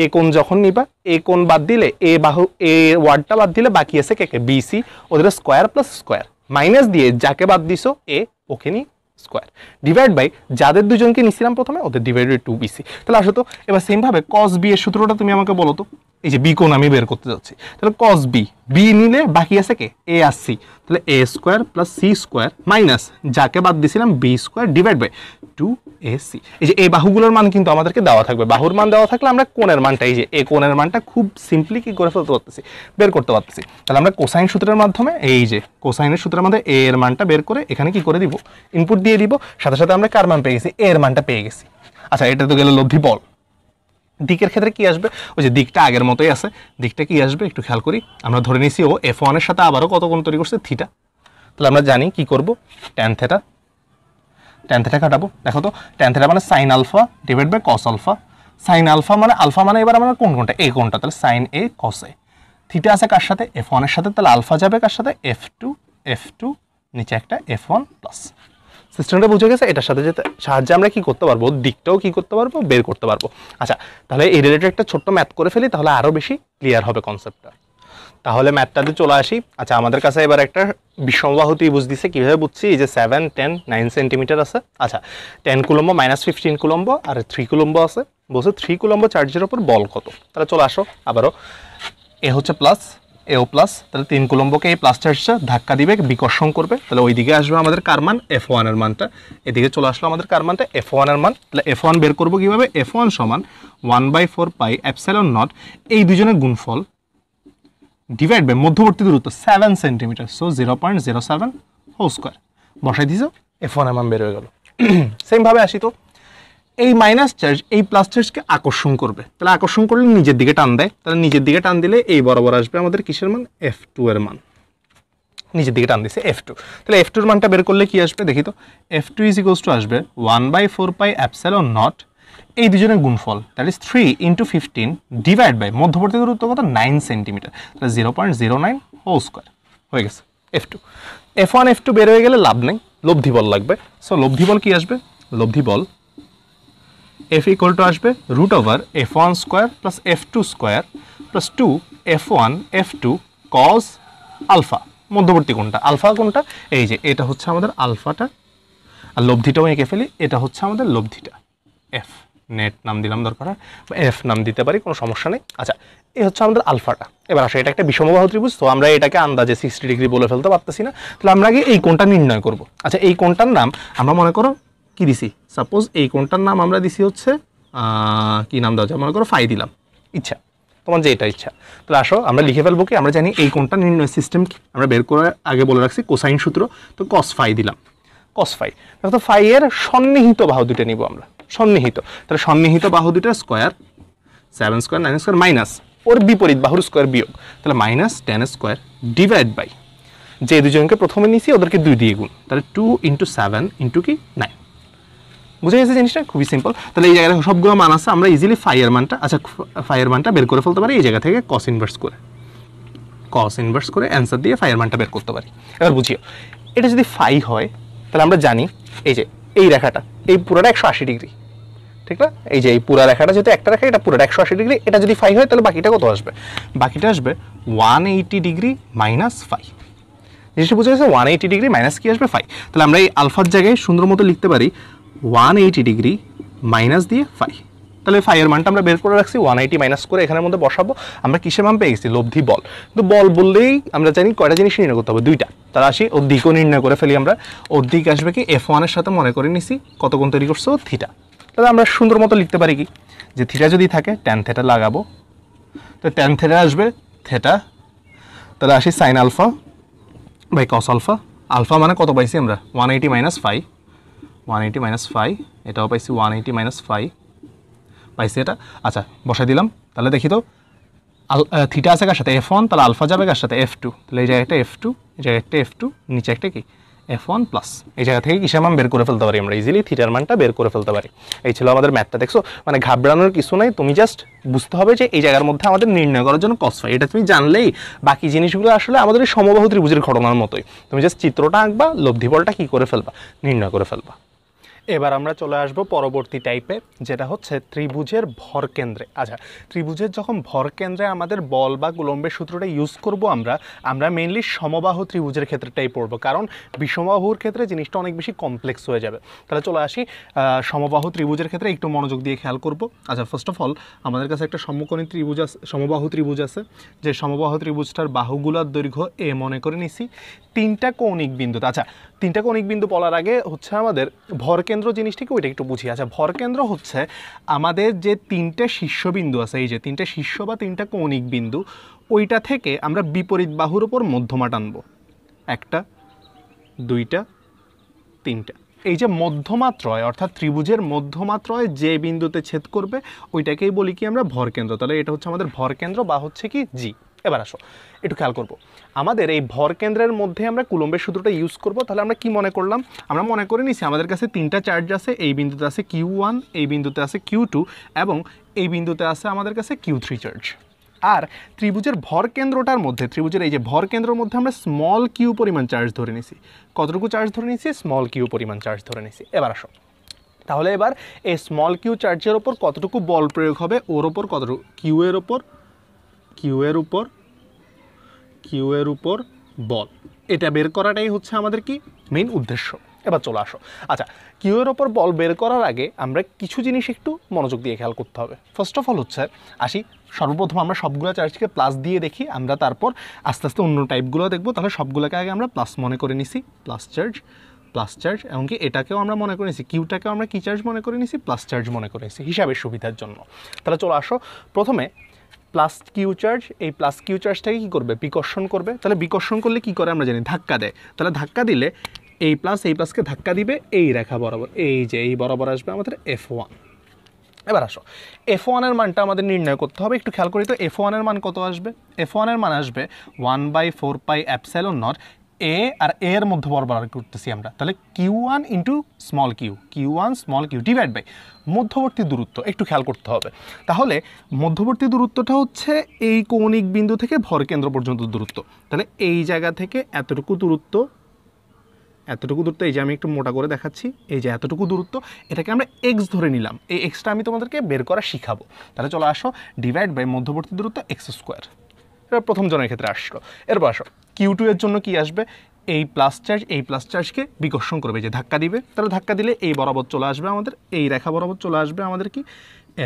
এ কোন যখন নিবা এ কোন বাদ দিলে এ বাহু এ ওয়ার্ডটা বাদ দিলে বাকি আছে কে কে বিসি ওদের স্কোয়ার প্লাস স্কোয়ার মাইনাস দিয়ে যাকে বাদ দিছো এ ওকে নিয়ে স্কোয়ার ডিভাইড বাই যাদের দুজনকে নিছিলাম প্রথমে ওদের ডিভাইডেড টু বিসি তাহলে আসো তো এবার সেমভাবে কস বি এর সূত্রটা তুমি আমাকে বলো তো এই যে বি কোণ আমি বের করতে যাচ্ছি তাহলে কস বি বি নিলে বাকি আছে কে এ আর সি তাহলে A square plus C square minus যাকে বাদ দিয়েছিলাম B square divide by two A C এই যে এই বাহুগুলোর মান কিন্তু আমাদেরকে দেওয়া থাকবে বাহুর মান দেওয়া থাকলে আমরা কোণের মানটা এই যে এ কোণের মানটা খুব সিম্পলি কি করে ফেলতে পারতেছি বের করতে পারতেছি তাহলে আমরা কোসাইন সূত্রের মাধ্যমে এই যে কোসাইনের সূত্রের মধ্যে এ এর মানটা বের করে এখানে কি করে দিব ইনপুট দিয়ে দিব সাথে সাথে আমরা কার মান পেয়ে গেছি এ এর মানটা পেয়ে গেছি আচ্ছা এটা তো গেল লব্ধি বল দিকের ক্ষেত্রে কি আসবে ওই যে দিকটা আগের মতোই আছে দিকটা কি আসবে একটু খেয়াল করি আমরা ধরে নিয়েছি ও এফ ওয়ানের সাথে আবারও কত কোন তৈরি করছে থিটা তাহলে আমরা জানি কি করব ট্যান থেটা ট্যান থেটা কাটাবো দেখো তো ট্যান থেটা মানে sine alpha divide by cos alpha sine alpha মানে আলফা মানে এবার আমরা কোন কোনটা এ কোনটা তাহলে সাইন এ কস এ থিটা আছে কার সাথে এফ ওয়ানের সাথে তাহলে আলফা যাবে কার সাথে এফ টু এফ টু নিচে একটা এফ ওয়ান প্লাস সিস্টেমটা বুঝে গেছে এটার সাথে যেতে সাহায্যে আমরা কি করতে পারবো দিকটাও কি করতে পারবো বের করতে পারবো আচ্ছা তাহলে এই রিলেটেড একটা ছোট্ট ম্যাথ করে ফেলি তাহলে আরও বেশি ক্লিয়ার হবে কনসেপ্টটা তাহলে ম্যাথটাতে চলে আসি আচ্ছা আমাদের কাছে এবার একটা তুই বুঝ দিছে কীভাবে বুঝছি এই যে সেভেন টেন নাইন সেন্টিমিটার আছে আচ্ছা ten coulomb minus fifteen coulomb আর থ্রি কুলম্ব আছে বলছে থ্রি কুলম্ব চার্জের ওপর বল কত তাহলে চলে আসো আবারও এ হচ্ছে প্লাস এও প্লাস তাহলে তিন কুলম্বকে এই প্লাসটা এসছে ধাক্কা দিবে বিকর্ষণ করবে তাহলে ওইদিকে আসবে আমাদের কার মান এফ ওয়ানের মানটা এদিকে চলে আসলো আমাদের কার মানটা এফ ওয়ানের মান তাহলে এফ ওয়ান বের করবো কীভাবে এফ ওয়ান সমান one by four pi epsilon naught এই দুজনের গুণফল ডিভাইড বাই মধ্যবর্তী দূরত্ব seven centimetre so zero point zero seven whole square বসাই দিয়েছ এফ ওয়ানের মান বের হয়ে গেল সেমভাবে আসি তো এই মাইনাস চার্জ এই প্লাস চার্জকে আকর্ষণ করবে তাহলে আকর্ষণ করলে নিজের দিকে টান দেয় তাহলে নিজের দিকে টান দিলে এই বরাবর আসবে আমাদের কিসের মান এফ টু এর মান নিজের দিকে টান দিছে এফ টু তাহলে এফ টুর মানটা বের করলে কি আসবে দেখি তো F two is equals two আসবে one by four pi epsilon naught এই দুজনের গুণফল that is three into fifteen divide by মধ্যবর্তী দূরত্ব কত নাইন সেন্টিমিটার তাহলে zero point zero nine whole square হয়ে গেছে F two F one F two বের হয়ে গেলে লাভ নেই লব্ধি বল লাগবে সো লব্ধি বল কী আসবে লব্ধি বল এফ ইকুয়াল টু আসবে root over F one square plus F two square plus two F one F two cos alpha মধ্যবর্তী কোনটা আলফা কোনটা এই যে এটা হচ্ছে আমাদের আলফাটা আর লব্ধিটাও এঁকে ফেলি এটা হচ্ছে আমাদের লব্ধিটা এফ নেট নাম দিলাম দরকার এফ নাম দিতে পারি কোনো সমস্যা নেই আচ্ছা এ হচ্ছে আমাদের আলফাটা এবার আসলে এটা একটা বিষমবাহ ত্রিভুজ তো আমরা এটাকে আন্দাজে সিক্সটি ডিগ্রি বলে ফেলতে পারতেছি না তাহলে আমরা আগে এই কোনটা নির্ণয় করব আচ্ছা এই কোনটার নাম আমরা মনে করো কী দিছি সাপোজ এই কোনটার নাম আমরা দিছি হচ্ছে কী নাম দেওয়া যায় মনে করো ফাই দিলাম ইচ্ছা তোমার যে এটা ইচ্ছা তাহলে আসো আমরা লিখে ফেলবো কি আমরা জানি এই কোনটা নির্ণয় সিস্টেম আমরা বের করার আগে বলে রাখছি কোসাইন সূত্র তো কস ফাই দিলাম কস ফাই তো ফাইয়ের সন্নিহিত বাহু দুটো নিব আমরা সন্নিহিত তাহলে সন্নিহিত বাহু দুটার square seven square nine square minus ওর বিপরীত বাহুর স্কোয়ার বিয়োগ তাহলে minus ten square divide by যে দুজনকে প্রথমে নিয়েছি ওদেরকে দুই দিয়ে গুণ তাহলে টু ইন্টু সেভেন ইন্টু কি নাইন বুঝে গেছে জিনিসটা খুবই সিম্পল তাহলে এই জায়গায় সবগুলো মান আছে আমরা ইজিলি ফাইয়ের মানটা আচ্ছা ফাইয়ের মানটা বের করে ফেলতে পারি এই জায়গা থেকে কস ইনভার্স করে কস ইনভার্স করে অ্যান্সার দিয়ে ফাইয়ের মানটা বের করতে পারি এবার বুঝিও এটা যদি ফাই হয় তাহলে আমরা জানি এই যে এই রেখাটা এই পুরোটা একশো আশি ডিগ্রি ঠিক না এই যে এই পুরা রেখাটা যেহেতু একটা রেখা এটা পুরোটা একশো আশি ডিগ্রি এটা যদি ফাই হয় তাহলে বাকিটা কত আসবে বাকিটা আসবে one eighty degree minus phi জিনিসটা বুঝে গেছে ওয়ান এইটি ডিগ্রি মাইনাস কি আসবে ফাই তাহলে আমরা এই আলফার জায়গায় সুন্দর মতো লিখতে পারি ওয়ান এইটি ডিগ্রি মাইনাস দিয়ে ফাই তাহলে ফাইয়ের মানটা আমরা বের করে রাখছি ওয়ান এইটি মাইনাস করে এখানের মধ্যে বসাবো আমরা কিসের মান পেয়ে গেছি লব্ধি বল কিন্তু বল বললেই আমরা জানি কয়টা জিনিস নির্ণয় করতে হবে দুইটা তারা আসি অধিকও নির্ণয় করে ফেলি আমরা অধিক আসবে কি এফ ওয়ানের সাথে মনে করে নিছি কত কোন তৈরি করছো থিটা তাহলে আমরা সুন্দর মতো লিখতে পারি কি যে থিটা যদি থাকে ট্যান থেটা লাগাবো তো ট্যান থেটা আসবে থেটা তাহলে আসি sine alpha by cos alpha alpha মানে কত পাইছি আমরা one eighty minus five one eighty minus phi এটাও পাইছি ওয়ান এইটি মাইনাস ফাই পাইছি এটা আচ্ছা বসাই দিলাম তাহলে দেখি তো আল থিটা আছে কার সাথে এফ ওয়ান তাহলে আলফা যাবে কার সাথে এফ টু তাহলে এই জায়গায় একটা এফ টু এই জায়গাটা একটা এফ টু নিচে একটা কি এফ ওয়ান প্লাস এই জায়গা থেকে কিসের মান বের করে ফেলতে পারি আমরা ইজিলি থিটার মানটা বের করে ফেলতে পারি এই ছিল আমাদের ম্যাথটা দেখছো মানে ঘাবড়ানোর কিছু নাই তুমি জাস্ট বুঝতে হবে যে এই জায়গার মধ্যে আমাদের নির্ণয় করার জন্য কষ্ট হয় এটা তুমি জানলেই বাকি জিনিসগুলো আসলে আমাদের সমবাহ ত্রিভুজের ঘটনার মতোই তুমি জাস্ট চিত্রটা আঁকবা লব্ধিবলটা কী করে ফেলবা নির্ণয় করে ফেলবা এবার আমরা চলে আসব পরবর্তী টাইপে যেটা হচ্ছে ত্রিভুজের ভর কেন্দ্রে আচ্ছা ত্রিভুজের যখন ভর কেন্দ্রে আমাদের বল বা কুলম্বের সূত্রটা ইউজ করব আমরা আমরা মেনলি সমবাহ ত্রিভুজের ক্ষেত্রটাই পড়ব কারণ বিষমবাহুর ক্ষেত্রে জিনিসটা অনেক বেশি কমপ্লেক্স হয়ে যাবে তাহলে চলে আসি সমবাহ ত্রিভুজের ক্ষেত্রে একটু মনোযোগ দিয়ে খেয়াল করব আচ্ছা ফার্স্ট অফ অল আমাদের কাছে একটা সমকোণী ত্রিভুজ আছে সমবাহু ত্রিভুজ আছে যে সমবাহ ত্রিভুজটার বাহুগুলার দৈর্ঘ্য এ মনে করে নিছি তিনটা কৌণিক বিন্দুতে আচ্ছা তিনটা কণিক বিন্দু বলার আগে হচ্ছে আমাদের ভরকেন্দ্র জিনিসটিকে ওইটা একটু বুঝি আচ্ছা ভরকেন্দ্র হচ্ছে আমাদের যে তিনটা শীর্ষবিন্দু আছে এই যে তিনটা শীর্ষ বা তিনটা কৌণিক বিন্দু ওইটা থেকে আমরা বিপরীত বাহুর ওপর মধ্যমা টানবো একটা দুইটা তিনটা এই যে মধ্যমাত্রয় অর্থাৎ ত্রিভুজের মধ্যমাত্রয় যে বিন্দুতে ছেদ করবে ওইটাকেই বলি কি আমরা ভরকেন্দ্র তাহলে এটা হচ্ছে আমাদের ভরকেন্দ্র বা হচ্ছে কি জি এবার আসো একটু খেয়াল করব আমাদের এই ভর কেন্দ্রের মধ্যে আমরা কুলম্বের সূত্রটা ইউজ করব তাহলে আমরা কি মনে করলাম আমরা মনে করে নিছি আমাদের কাছে তিনটা চার্জ আছে এই বিন্দুতে আছে কিউ ওয়ান এই বিন্দুতে আছে কিউ টু এবং এই বিন্দুতে আছে আমাদের কাছে কিউ থ্রি চার্জ আর ত্রিভুজের ভর কেন্দ্রটার মধ্যে ত্রিভুজের এই যে ভর কেন্দ্রের মধ্যে আমরা স্মল কিউ পরিমাণ চার্জ ধরে নিছি কতটুকু চার্জ ধরে নিছি স্মল কিউ পরিমাণ চার্জ ধরে নিছি এবার আসো তাহলে এবার এই স্মল কিউ চার্জের ওপর কতটুকু বল প্রয়োগ হবে ওর ওপর কতটুকু কিউ এর ওপর কিউ এর উপর কিউ এর উপর বল এটা বের করাটাই হচ্ছে আমাদের কি মেইন উদ্দেশ্য এবার চলে আসো আচ্ছা কিউ এর ওপর বল বের করার আগে আমরা কিছু জিনিস একটু মনোযোগ দিয়ে খেয়াল করতে হবে ফার্স্ট অফ অল হচ্ছে আসি সর্বপ্রথম আমরা সবগুলো চার্জকে প্লাস দিয়ে দেখি আমরা তারপর আস্তে আস্তে অন্য টাইপগুলো দেখবো তাহলে সবগুলোকে আগে আমরা প্লাস মনে করে নিছি প্লাস চার্জ প্লাস চার্জ এমনকি এটাকেও আমরা মনে করে নিছি কিউটাকেও আমরা কি চার্জ মনে করে নিছি প্লাস চার্জ মনে করে নিছি হিসাবের সুবিধার জন্য তাহলে চলো আসো প্রথমে প্লাস কিউ চার্জ এই প্লাস কিউ চার্জটাকে কী করবে বিকর্ষণ করবে তাহলে বিকর্ষণ করলে কি করে আমরা জানি ধাক্কা দেয় তাহলে ধাক্কা দিলে এই প্লাস এই প্লাসকে ধাক্কা দিবে এই রেখা বরাবর এই যে এই বরাবর আসবে আমাদের এফ ওয়ান এবার আসো এফ ওয়ানের মানটা আমাদের নির্ণয় করতে হবে একটু খেয়াল করি তো এফ ওয়ানের মান কত আসবে এফ ওয়ানের মান আসবে one by four pi epsilon naught এ আর এ এর মধ্যে বরাবর করতেছি আমরা তাহলে Q one into small Q Q one small Q divide by মধ্যবর্তী দূরত্ব একটু খেয়াল করতে হবে তাহলে মধ্যবর্তী দূরত্বটা হচ্ছে এই কৌণিক বিন্দু থেকে ভর কেন্দ্র পর্যন্ত দূরত্ব তাহলে এই জায়গা থেকে এতটুকু দূরত্ব এতটুকু দূরত্ব এই যে আমি একটু মোটা করে দেখাচ্ছি এই যে এতটুকু দূরত্ব এটাকে আমরা এক্স ধরে নিলাম এই এক্সটা আমি তোমাদেরকে বের করা শিখাবো তাহলে চলো আসো ডিভাইড বাই মধ্যবর্তী দূরত্ব এক্স স্কোয়ার এটা প্রথম জনের ক্ষেত্রে আসলো এরপর আসো কিউ টু এর জন্য কি আসবে এই প্লাস চার্জ এই প্লাস চার্জকে বিকর্ষণ করবে যে ধাক্কা দিবে তাহলে ধাক্কা দিলে এই বরাবর চলে আসবে আমাদের এই রেখা বরাবর চলে আসবে আমাদের কি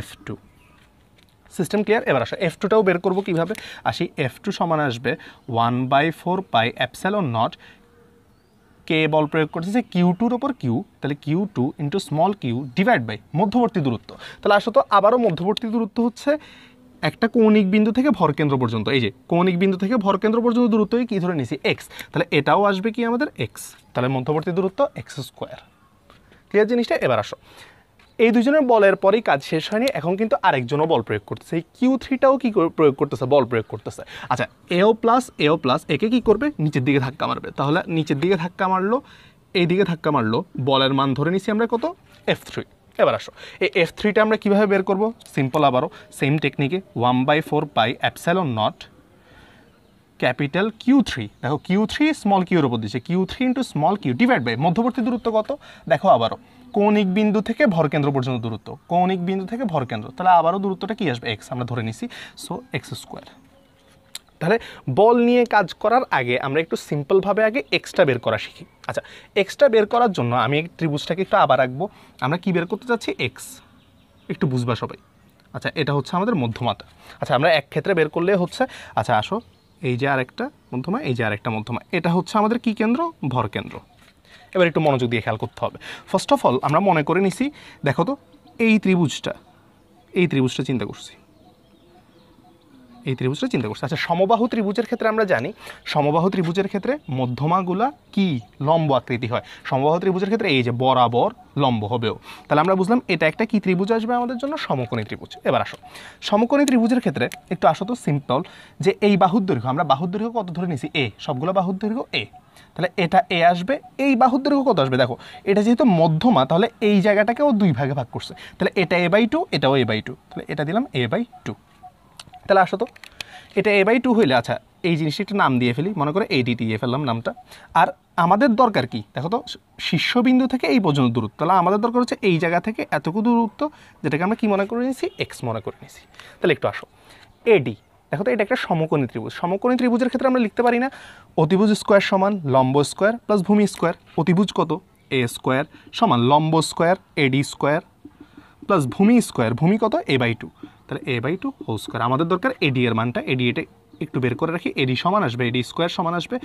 এফ টু সিস্টেম ক্লিয়ার এবার আসা এফ টুটাও বের করবো কীভাবে আর সেই এফ টু সমান আসবে one by four pi epsilon naught কে বল প্রয়োগ করছে যে কিউ টুর ওপর কিউ তাহলে Q two into small Q divide by মধ্যবর্তী দূরত্ব তাহলে আসলে তো আবারও মধ্যবর্তী দূরত্ব হচ্ছে একটা কৌণিক বিন্দু থেকে ভরকেন্দ্র পর্যন্ত এই যে কৌণিক বিন্দু থেকে ভরকেন্দ্র পর্যন্ত দূরত্বই কী ধরে নিছি এক্স তাহলে এটাও আসবে কি আমাদের এক্স তাহলে মধ্যবর্তী দূরত্ব এক্স স্কোয়ার ক্লিয়ার জিনিসটা এবার আসো এই দুজনের বলের পরেই কাজ শেষ হয়নি এখন কিন্তু আরেকজনও বল প্রয়োগ করতেছে এই কিউ থ্রিটাও কী প্রয়োগ করতেছে বল প্রয়োগ করতেছে আচ্ছা এও প্লাস এও প্লাস একে কি করবে নিচের দিকে ধাক্কা মারবে তাহলে নিচের দিকে ধাক্কা মারলো এই দিকে ধাক্কা মারলো বলের মান ধরে নিছি আমরা কত এফ থ্রি এবার আসো এই এফ থ্রিটা আমরা কীভাবে বের করব সিম্পল আবারও সেম টেকনিকে one by four by epsilon naught capital Q three দেখো কিউ থ্রি স্মল কিউর ওপর দিচ্ছে Q three into small Q divide by মধ্যবর্তী দূরত্ব কত দেখো আবারও কৌণিক বিন্দু থেকে ভরকেন্দ্র পর্যন্ত দূরত্ব কৌণিক বিন্দু থেকে ভরকেন্দ্র তাহলে আবারও দূরত্বটা কি আসবে এক্স আমরা ধরে নিছি সো এক্স স্কোয়ার তাহলে বল নিয়ে কাজ করার আগে আমরা একটু সিম্পলভাবে আগে এক্সট্রা বের করা শিখি আচ্ছা এক্সট্রা বের করার জন্য আমি ত্রিভুজটাকে একটু আবার রাখবো আমরা কি বের করতে চাচ্ছি এক্স একটু বুঝবা সবাই আচ্ছা এটা হচ্ছে আমাদের মধ্যমাতা আচ্ছা আমরা এক ক্ষেত্রে বের করলে হচ্ছে আচ্ছা আসো এই যে আরেকটা মধ্যমা এই যে আরেকটা মধ্যমা এটা হচ্ছে আমাদের কি কেন্দ্র ভর কেন্দ্র এবার একটু মনোযোগ দিয়ে খেয়াল করতে হবে ফার্স্ট অফ অল আমরা মনে করে নিছি দেখো তো এই ত্রিভুজটা এই ত্রিভুজটা চিন্তা করছি এই ত্রিভুজটা চিন্তা করছে আচ্ছা সমবাহু ত্রিভুজের ক্ষেত্রে আমরা জানি সমবাহু ত্রিভুজের ক্ষেত্রে মধ্যমাগুলা কি লম্ব আকৃতি হয় সমবাহু ত্রিভুজের ক্ষেত্রে এই যে বরাবর লম্ব হবেও তাহলে আমরা বুঝলাম এটা একটা কি ত্রিভুজ আসবে আমাদের জন্য সমকোণী ত্রিভুজ এবার আসো সমকোণী ত্রিভুজের ক্ষেত্রে একটু আসো তো সিম্পল যে এই বাহুর দৈর্ঘ্য আমরা বাহুর দৈর্ঘ্য কত ধরে নিছি এ সবগুলো বাহুর দৈর্ঘ্য এ তাহলে এটা এ আসবে এই বাহুর দৈর্ঘ্য কত আসবে দেখো এটা যেহেতু মধ্যমা তাহলে এই জায়গাটাকেও দুই ভাগে ভাগ করছে তাহলে এটা এ বাই টু এটাও এ বাই টু তাহলে এটা দিলাম এ বাই টু তাহলে আসো তো এটা এ বাই টু হইলে আচ্ছা এই জিনিসটি একটা নাম দিয়ে ফেলি মনে করে এডি দিয়ে ফেললাম নামটা আর আমাদের দরকার কি দেখো তো শীর্ষবিন্দু থেকে এই পর্যন্ত দূরত্ব তাহলে আমাদের দরকার হচ্ছে এই জায়গা থেকে এতটুকু দূরত্ব যেটাকে আমরা কি মনে করে নিয়েছি এক্স মনে করে নিয়েছি তাহলে একটু আসো এডি দেখো তো এটা একটা সমকোণী ত্রিভুজ সমকোণী ত্রিভুজের ক্ষেত্রে আমরা লিখতে পারি না অতিভুজ স্কোয়ার সমান লম্ব স্কোয়ার প্লাস ভূমি স্কোয়ার অতিভুজ কত এ স্কোয়ার সমান লম্ব স্কোয়ার এডি স্কোয়ার প্লাস ভূমি স্কোয়ার ভূমি কত এ বাই টু তাহলে A by two whole square আমাদের দরকার এডি এর মানটা এডি এটা একটু বের করে রাখি এডি সমান আসবে এডি স্কোয়ার সমান আসবে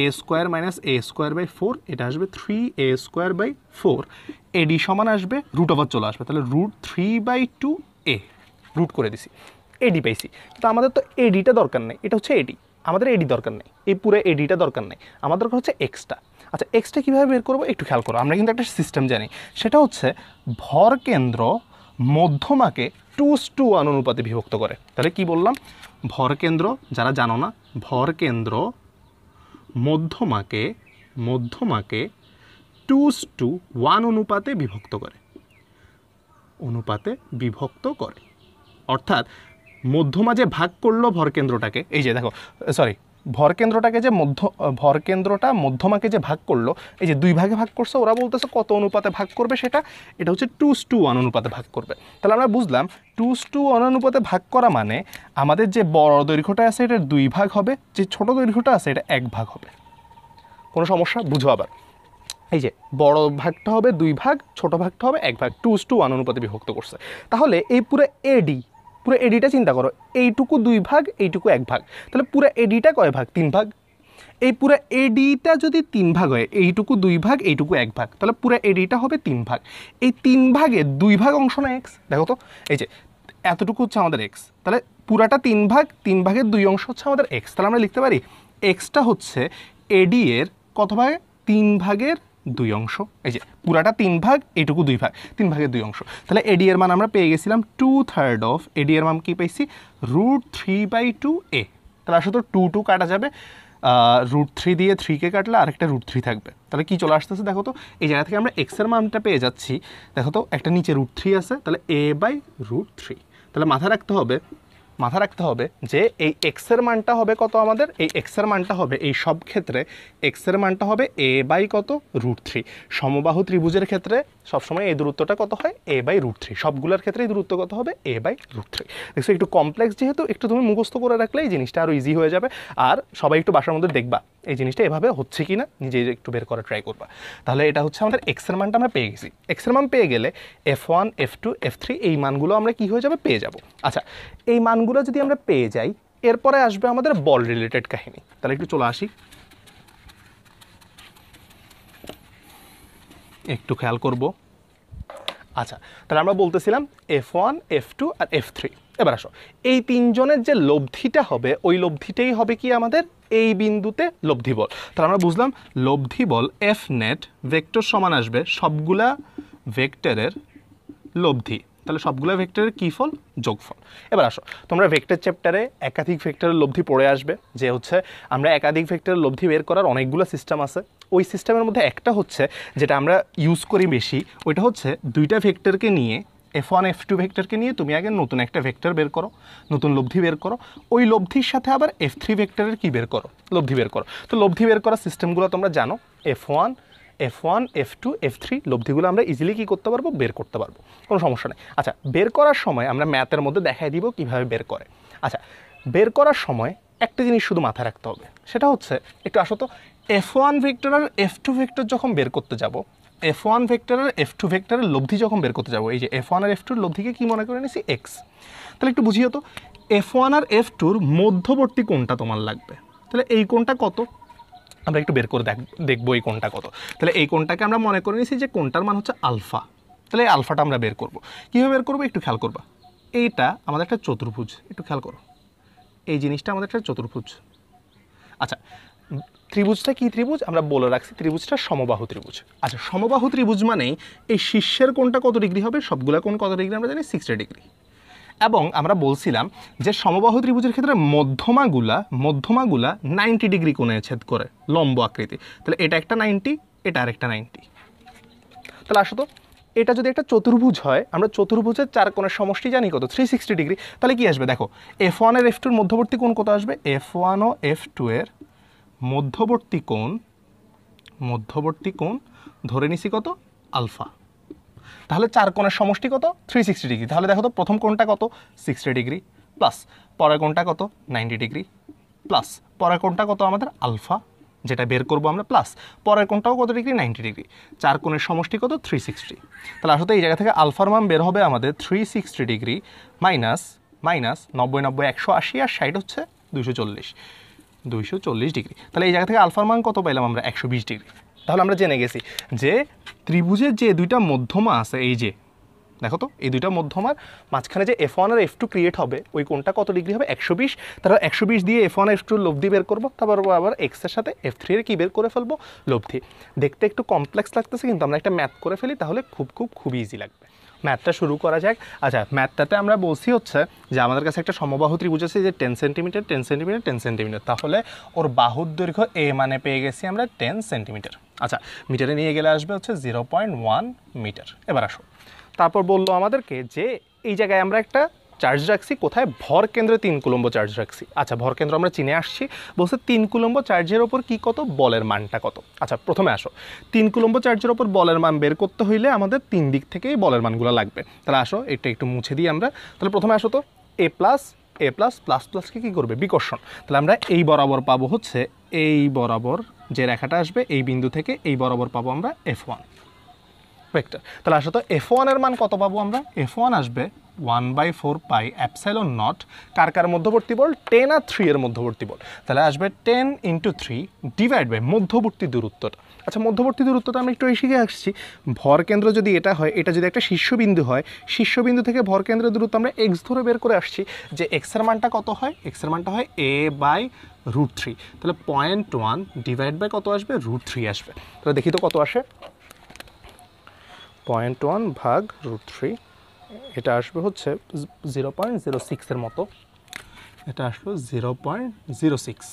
A square minus A square by four এটা আসবে three A square by four AD সমান আসবে রুট ওভার চলে আসবে তাহলে root three by two A রুট করে দিছি এডি পাইছি তো আমাদের তো এডিটা দরকার নেই এটা হচ্ছে এডি আমাদের এডি দরকার নেই এই পুরো এডিটা দরকার নেই আমাদের দরকার হচ্ছে এক্সটা আচ্ছা এক্সটা কীভাবে বের করবো একটু খেয়াল করো আমরা কিন্তু একটা সিস্টেম জানি সেটা হচ্ছে ভর কেন্দ্র মধ্যমাকে টুস টু ওয়ান অনুপাতে বিভক্ত করে তাহলে কি বললাম ভরকেন্দ্র যারা জানো না ভরকেন্দ্র মধ্যমাকে মধ্যমাকে টুস টু ওয়ান অনুপাতে বিভক্ত করে অনুপাতে বিভক্ত করে অর্থাৎ মধ্যমা যে ভাগ করলো ভরকেন্দ্রটাকে এই যে দেখো সরি ভরকেন্দ্রটাকে যে মধ্য ভরকেন্দ্রটা মধ্যমাকে যে ভাগ করলো এই যে দুই ভাগে ভাগ করছে ওরা বলতেছে কত অনুপাতে ভাগ করবে সেটা এটা হচ্ছে টু টু ওয়ান অনুপাতে ভাগ করবে তাহলে আমরা বুঝলাম টু টু ওয়ান অনুপাতে ভাগ করা মানে আমাদের যে বড় দৈর্ঘ্যটা আছে এটার দুই ভাগ হবে যে ছোট দৈর্ঘ্যটা আছে এটা এক ভাগ হবে কোনো সমস্যা বুঝো আবার এই যে বড় ভাগটা হবে দুই ভাগ ছোট ভাগটা হবে এক ভাগ টু টু ওয়ান অনুপাতে বিভক্ত করছে তাহলে এই পুরো এডি পুরো এডিটা চিন্তা করো এইটুকু দুই ভাগ এইটুকু এক ভাগ তাহলে পুরো এডিটা কয় ভাগ তিন ভাগ এই পুরো এডিটা যদি তিন ভাগ হয় এইটুকু দুই ভাগ এইটুকু এক ভাগ তাহলে পুরো এডিটা হবে তিন ভাগ এই তিন ভাগে দুই ভাগ অংশ না এক্স দেখো তো এই যে এতটুকু হচ্ছে আমাদের এক্স তাহলে পুরাটা তিন ভাগ তিন ভাগের দুই অংশ হচ্ছে আমাদের এক্স তাহলে আমরা লিখতে পারি এক্সটা হচ্ছে এডি এর কত ভাগে তিন ভাগের দুই অংশ এই যে পুরাটা তিন ভাগ এটুকু দুই ভাগ তিন ভাগের দুই অংশ তাহলে এডি এর মান আমরা পেয়ে গেছিলাম টু থার্ড অফ এডি এর মান কি পেয়েছি root three by two A তাহলে আসলে তো টু টু কাটা যাবে রুট থ্রি দিয়ে থ্রিকে কাটলে আরেকটা রুট থ্রি থাকবে তাহলে কি চলে আসতেছে দেখো তো এই জায়গা থেকে আমরা এক্সের মানটা পেয়ে যাচ্ছি দেখো তো একটা নিচে রুট থ্রি আছে তাহলে এ বাই রুট থ্রি তাহলে মাথায় রাখতে হবে মাথা রাখতে হবে যে এই এক্সের মানটা হবে কত আমাদের এই এক্সের মানটা হবে এই সব ক্ষেত্রে এক্সের মানটা হবে এ বাই কত রুট থ্রি সমবাহু ত্রিভুজের ক্ষেত্রে সবসময় এই দূরত্বটা কত হয় এ বাই রুট থ্রি সবগুলোর ক্ষেত্রে এই দূরত্ব কত হবে এ বাই রুট থ্রি দেখছো একটু কমপ্লেক্স যেহেতু একটু তুমি মুখস্থ করে রাখলে এই জিনিসটা আরও ইজি হয়ে যাবে আর সবাই একটু বাসার মধ্যে দেখবা এই জিনিসটা এভাবে হচ্ছে কি না নিজে একটু বের করা ট্রাই করবা তাহলে এটা হচ্ছে আমাদের এক্সের মানটা আমরা পেয়ে গেছি এক্সের মান পেয়ে গেলে F one F two F three এই মানগুলো আমরা কি হয়ে যাবে পেয়ে যাব আচ্ছা এই মান কাহিনীগুলো যদি আমরা পেয়ে যাই এরপরে আসবে আমাদের বল রিলেটেড কাহিনী তাহলে একটু চলে আসি একটু খেয়াল করব আচ্ছা তাহলে আমরা বলতেছিলাম এফ ওয়ান এফ টু আর এফ থ্রি এবার আসো এই তিনজনের যে লব্ধিটা হবে ওই লব্ধিটাই হবে কি আমাদের এই বিন্দুতে লব্ধি বল তাহলে আমরা বুঝলাম লব্ধি বল এফ নেট ভেক্টর সমান আসবে সবগুলা ভেক্টরের লব্ধি তাহলে সবগুলো ভেক্টরের কী ফল যোগফল এবার আসো তোমরা ভেক্টর চ্যাপ্টারে একাধিক ভেক্টরের লব্ধি পড়ে আসবে যে হচ্ছে আমরা একাধিক ভেক্টরের লব্ধি বের করার অনেকগুলো সিস্টেম আছে ওই সিস্টেমের মধ্যে একটা হচ্ছে যেটা আমরা ইউজ করি বেশি ওইটা হচ্ছে দুইটা ভেক্টরকে নিয়ে এফ ওয়ান এফ টু ভেক্টরকে নিয়ে তুমি আগে নতুন একটা ভেক্টর বের করো নতুন লব্ধি বের করো ওই লব্ধির সাথে আবার এফ থ্রি ভেক্টরের কী বের করো লব্ধি বের করো তো লব্ধি বের করার সিস্টেমগুলো তোমরা জানো F one F one F two F three লব্ধিগুলো আমরা ইজিলি কী করতে পারবো বের করতে পারবো কোনো সমস্যা নেই আচ্ছা বের করার সময় আমরা ম্যাথের মধ্যে দেখাই দিব কীভাবে বের করে আচ্ছা বের করার সময় একটা জিনিস শুধু মাথায় রাখতে হবে সেটা হচ্ছে একটু আসত এফ ওয়ান ভেক্টর আর এফ টু ভেক্টর যখন বের করতে যাব এফ ওয়ান ভেক্টর আর এফ টু ভেক্টরের লব্ধি যখন বের করতে যাবো এই যে এফ ওয়ান আর এফ টুর লব্ধিকে কী মনে করে নিয়েছি এক্স তাহলে একটু বুঝিয়ে তো এফ ওয়ান আর এফ টুর মধ্যবর্তী কোনটা তোমার লাগবে তাহলে এই কোনটা কত আমরা একটু বের করে দেখ দেখবো এই কোনটা কত তাহলে এই কোনটাকে আমরা মনে করে নিয়েছি যে কোনটার মান হচ্ছে আলফা তাহলে এই আলফাটা আমরা বের করবো কীভাবে বের করবো একটু খেয়াল করবা এইটা আমাদের একটা চতুর্ভুজ একটু খেয়াল করো এই জিনিসটা আমাদের একটা চতুর্ভুজ আচ্ছা ত্রিভুজটা কী ত্রিভুজ আমরা বলে রাখছি ত্রিভুজটা সমবাহু ত্রিভুজ আচ্ছা সমবাহু ত্রিভুজ মানেই এই শীর্ষের কোনটা কত ডিগ্রি হবে সবগুলা কোন কত ডিগ্রি আমরা জানি সিক্সটি ডিগ্রি এবং আমরা বলছিলাম যে সমবাহু ত্রিভুজের ক্ষেত্রে মধ্যমাগুলা মধ্যমাগুলা নাইনটি ডিগ্রি কোণে ছেদ করে লম্ব আকৃতি তাহলে এটা একটা নাইনটি এটা আরেকটা নাইনটি তাহলে আসতো এটা যদি একটা চতুর্ভুজ হয় আমরা চতুর্ভুজের চার কোণের সমষ্টি জানি কত থ্রি সিক্সটি ডিগ্রি তাহলে কি আসবে দেখো এফ ওয়ানের এফ টুর মধ্যবর্তী কোণ কত আসবে এফ ওয়ান ও এফ টু এর মধ্যবর্তী কোণ মধ্যবর্তী কোণ ধরে নিছি কত আলফা তাহলে চার কোণের সমষ্টি কত থ্রি সিক্সটি ডিগ্রি তাহলে দেখো তো প্রথম কোণটা কত সিক্সটি ডিগ্রি প্লাস পরের কোণটা কত নাইনটি ডিগ্রি প্লাস পরের কোণটা কত আমাদের আলফা যেটা বের করবো আমরা প্লাস পরের কোণটাও কত ডিগ্রি নাইনটি ডিগ্রি চার কোণের সমষ্টি কত থ্রি সিক্সটি তাহলে আসলে এই জায়গা থেকে আলফার মাম বের হবে আমাদের three sixty degree minus minus নব্বই নব্বই একশো আশি আর ষাট হচ্ছে দুশো চল্লিশ দুইশো চল্লিশ ডিগ্রি তাহলে এই জায়গা থেকে আলফার মান কত পাইলাম আমরা একশো বিশ ডিগ্রি তাহলে আমরা জেনে গেছি যে ত্রিভুজের যে দুইটা মধ্যমা আছে এই যে দেখো তো এই দুইটা মধ্যমার মাঝখানে যে এফ ওয়ান আর এফ টু ক্রিয়েট হবে ওই কোনটা কত ডিগ্রি হবে একশো বিশ তারপর একশো বিশ দিয়ে এফ ওয়ান এফ টু লব্ধি বের করবো তারপর আবার এক্সের সাথে এফ থ্রি এর কী বের করে ফেলবো লব্ধি দেখতে একটু কমপ্লেক্স লাগতেছে কিন্তু আমরা একটা ম্যাথ করে ফেলি তাহলে খুব খুব খুবই ইজি লাগবে ম্যাথটা শুরু করা যাক আচ্ছা ম্যাথটাতে আমরা বলছি হচ্ছে যে আমাদের কাছে একটা সমবাহু ত্রিভুজ আছে যে ten centimetre ten centimetre ten centimetre তাহলে ওর বাহুর দৈর্ঘ্য এ মানে পেয়ে গেছি আমরা টেন সেন্টিমিটার আচ্ছা মিটারে নিয়ে গেলে আসবে হচ্ছে জিরো পয়েন্ট ওয়ান মিটার এবার আসো তারপর বললো আমাদেরকে যে এই জায়গায় আমরা একটা চার্জ রাখছি কোথায় ভর কেন্দ্রে তিন কুলম্ব চার্জ রাখছি আচ্ছা ভর কেন্দ্র আমরা চিনে আসছি বলছে তিন কুলম্ব চার্জের ওপর কী কত বলের মানটা কত আচ্ছা প্রথমে আসো তিন কুলম্ব চার্জের ওপর বলের মান বের করতে হইলে আমাদের তিন দিক থেকেই বলের মানগুলো লাগবে তাহলে আসো এটা একটু মুছে দিই আমরা তাহলে প্রথমে আসো তো A plus A plus plus প্লাসকে কী করবে বিকর্ষণ তাহলে আমরা এই বরাবর পাবো হচ্ছে এই বরাবর যে রেখাটা আসবে এই বিন্দু থেকে এই বরাবর পাবো আমরা এফ ওয়ান ভেক্টর তাহলে আসলে এফ ওয়ানের মান কত পাবো আমরা এফ ওয়ান আসবে one by four pi epsilon naught কার কার মধ্যবর্তী বল টেন আর থ্রি এর মধ্যবর্তী বল তাহলে আসবে ten into three divide by মধ্যবর্তী দূরত্বটা আচ্ছা মধ্যবর্তী দূরত্বটা আমি একটু এই শিখে আসছি ভরকেন্দ্র যদি এটা হয় এটা যদি একটা শীর্ষবিন্দু হয় শীর্ষবিন্দু থেকে ভরকেন্দ্রের দূরত্ব আমরা এক্স ধরে বের করে আসছি যে এক্সের মানটা কত হয় এক্সের মানটা হয় এ বাই রুট থ্রি তাহলে পয়েন্ট ওয়ান ডিভাইড বাই কত আসবে রুট থ্রি আসবে তাহলে দেখি তো কত আসে পয়েন্ট ওয়ান ভাগ রুট থ্রি এটা আসবে হচ্ছে জিরো পয়েন্ট জিরো সিক্সের মতো এটা আসলো zero point zero six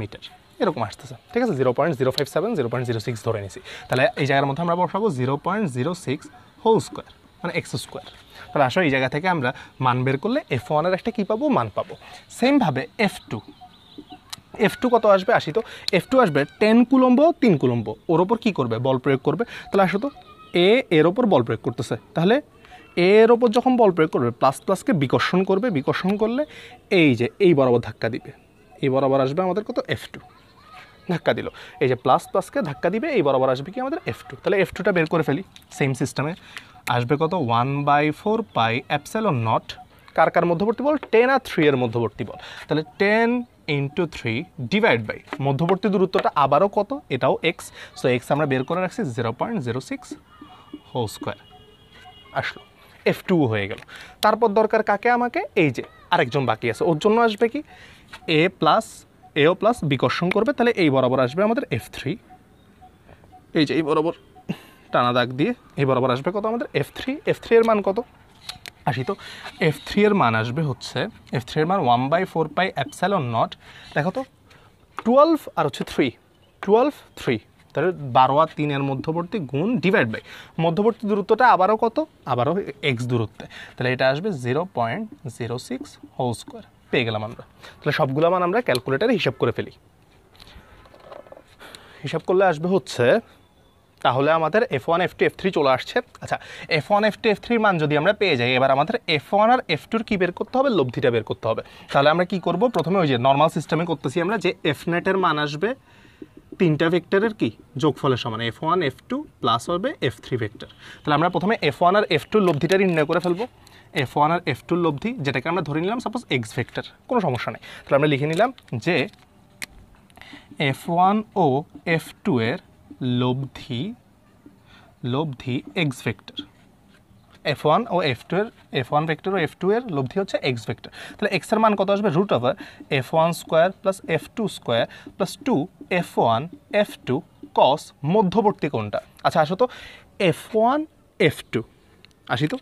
metre এরকম আসতেছে ঠিক আছে zero point zero five seven zero point zero six ধরে নিছি তাহলে এই জায়গার মধ্যে আমরা বসাবো zero point zero six whole square মানে এক্স স্কোয়ার তাহলে আসলে এই জায়গা থেকে আমরা মান বের করলে এফ ওয়ানের একটা কী পাবো মান পাবো সেমভাবে এফ টু এফ টু কত আসবে আসি তো এফ টু আসবে টেন কুলম্ব তিন কুলম্ব ওর ওপর কী করবে বল প্রয়োগ করবে তাহলে আসো তো এ এর ওপর বল প্রয়োগ করতেছে তাহলে এর ওপর যখন বল প্রয়োগ করবে প্লাস প্লাসকে বিকর্ষণ করবে বিকর্ষণ করলে এই যে এই বরাবর ধাক্কা দিবে এই বরাবর আসবে আমাদের কত এফ টু ধাক্কা দিল এই যে প্লাস প্লাসকে ধাক্কা দিবে এই বরাবর আসবে কি আমাদের এফ টু তাহলে এফ টুটা বের করে ফেলি সেম সিস্টেমে আসবে কত one by four pi epsilon naught কার কার মধ্যবর্তী বল টেন আর থ্রি এর মধ্যবর্তী বল তাহলে ten into three divide by মধ্যবর্তী দূরত্বটা আবারও কত এটাও এক্স সো এক্স আমরা বের করে রাখছি zero point zero six whole square আসলো এফ টু হয়ে গেল তারপর দরকার কাকে আমাকে এই যে আরেকজন বাকি আছে ওর জন্য আসবে কি এ প্লাস এও প্লাস বিকর্ষণ করবে তাহলে এই বরাবর আসবে আমাদের এফ থ্রি এই যে এই বরাবর টানা দাগ দিয়ে এই বরাবর আসবে কত আমাদের এফ থ্রি এফ থ্রি এর মান কত আসি তো এফ থ্রি এর মান আসবে হচ্ছে এফ থ্রি এর মান one by four by epsilon naught দেখো তো টুয়েলভ আর হচ্ছে থ্রি টুয়েলভ থ্রি তাহলে বারো আর তিনের মধ্যবর্তী গুণ ডিভাইড বাই মধ্যবর্তী দূরত্বটা আবারও কত আবারও এক্স দূরত্বে তাহলে এটা আসবে zero point zero six whole square পেয়ে গেলাম আমরা তাহলে সবগুলো মান আমরা ক্যালকুলেটারে হিসাব করে ফেলি হিসাব করলে আসবে হচ্ছে তাহলে আমাদের F one F two F three চলে আসছে আচ্ছা F one F two F থ্রির মান যদি আমরা পেয়ে যাই এবার আমাদের এফ ওয়ান আর এফ টুর কী বের করতে হবে লব্ধিটা বের করতে হবে তাহলে আমরা কি করব প্রথমে ওই যে নর্মাল সিস্টেমে করতেছি আমরা যে এফ নেটের মান আসবে তিনটা ভেক্টরের কি যোগফলের সমান F one F two plus হবে এফ থ্রি ভেক্টর তাহলে আমরা প্রথমে এফ ওয়ান আর এফ টুর লব্ধিটা নির্ণয় করে ফেলবো এফ ওয়ান আর এফ টুর লব্ধি যেটাকে আমরা ধরে নিলাম সাপোজ এক্স ভেক্টর কোনো সমস্যা নেই তাহলে আমরা লিখে নিলাম যে এফ ওয়ান ও এফ টু এর লব্ধি লব্ধি এক্স ভেক্টর এফ ওয়ান ও এফ টু এর এফ ওয়ান ভেক্টর ও এফ টু এর লব্ধি হচ্ছে এক্স ভেক্টর তাহলে এক্সের মান কত আসবে root over F one square plus F two square plus two F one F two cos মধ্যবর্তী কোনটা আচ্ছা আসো তো এফ ওয়ান এফ টু আসি তো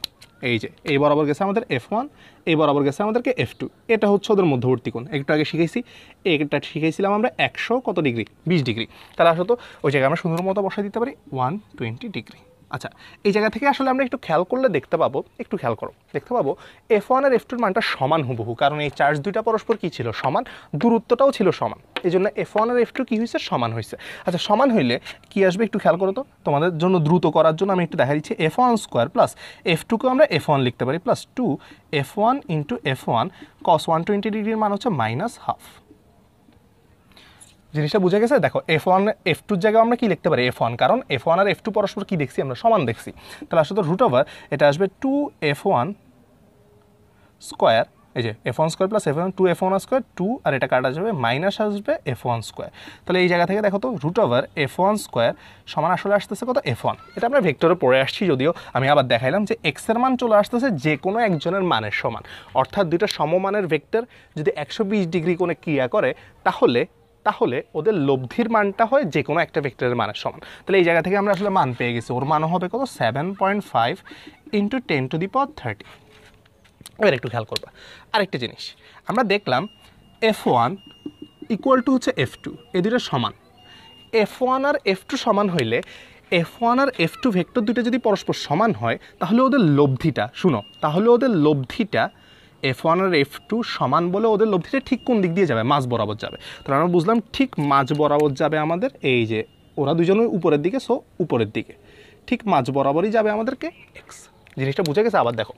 এই যে এই বরাবর গেছে আমাদের এফ ওয়ান এই বরাবর গেছে আমাদেরকে এফ টু এটা হচ্ছে ওদের মধ্যবর্তী কোণ একটু আগে শিখেছি এটা শিখেছিলাম আমরা একশো কত ডিগ্রি বিশ ডিগ্রি তাহলে আসলে তো ওই জায়গায় আমরা সুন্দর মতো বসাই দিতে পারি ওয়ান টোয়েন্টি ডিগ্রি আচ্ছা এই জায়গা থেকে আসলে আমরা একটু খেয়াল করলে দেখতে পাবো একটু খেয়াল করো দেখতে পাবো এফ ওয়ান আর এফ টুর মানটা সমান হুবহু কারণ এই চার্জ দুইটা পরস্পর কী ছিল সমান দূরত্বটাও ছিল সমান এই জন্য এফ ওয়ান আর এফ টু কী হয়েছে সমান হয়েছে আচ্ছা সমান হইলে কি আসবে একটু খেয়াল করো তো তোমাদের জন্য দ্রুত করার জন্য আমি একটু দেখা দিচ্ছি F one square plus F টুকেও আমরা এফ ওয়ান লিখতে পারি plus two F one into F one cos one twenty ডিগ্রির মান হচ্ছে মাইনাস হাফ জিনিসটা বুঝে গেছে দেখো এফ ওয়ান এফ টুর জায়গায় আমরা কী লিখতে পারি এফ ওয়ান কারণ এফ ওয়ান আর এফ টু পরস্পর কী দেখছি আমরা সমান দেখছি তাহলে আসলে তো রুট ওভার এটা আসবে টু এফ ওয়ান স্কোয়ার এই যে F one square plus F one two F one square two আর এটা কাটা যাবে মাইনাস আসবে এফ ওয়ান স্কোয়ার তাহলে এই জায়গা থেকে দেখো তো root over F one square সমান আসলে আসতেছে কত এফ ওয়ান এটা আমরা ভেক্টরে পড়ে আসছি যদিও আমি আবার দেখাইলাম যে এক্সের মান চলে আসতেছে যে কোনো একজনের মানের সমান অর্থাৎ দুইটা সমমানের ভেক্টর যদি একশো বিশ ডিগ্রি কোনো ক্রিয়া করে তাহলে তাহলে ওদের লব্ধির মানটা হয় যে কোনো একটা ভেক্টরের মানের সমান তাহলে এই জায়গা থেকে আমরা আসলে মান পেয়ে গেছি ওর মানও হবে কত seven point five into ten to the power thirty এবার একটু খেয়াল করবা আরেকটা জিনিস আমরা দেখলাম এফ ওয়ান ইকুয়াল টু হচ্ছে এফ টু এ দুটো সমান এফ ওয়ান আর এফ টু সমান হইলে এফ ওয়ান আর এফ টু ভেক্টর দুটো যদি পরস্পর সমান হয় তাহলে ওদের লব্ধিটা শুনো তাহলে ওদের লব্ধিটা এফ ওয়ান আর এফ টু সমান বলে ওদের লব্ধিটা ঠিক কোন দিক দিয়ে যাবে মাঝ বরাবর যাবে তাহলে আমরা বুঝলাম ঠিক মাঝ বরাবর যাবে আমাদের এই যে ওরা দুজনের উপরের দিকে সো উপরের দিকে ঠিক মাঝ বরাবরই যাবে আমাদেরকে এক্স জিনিসটা বুঝে গেছে আবার দেখো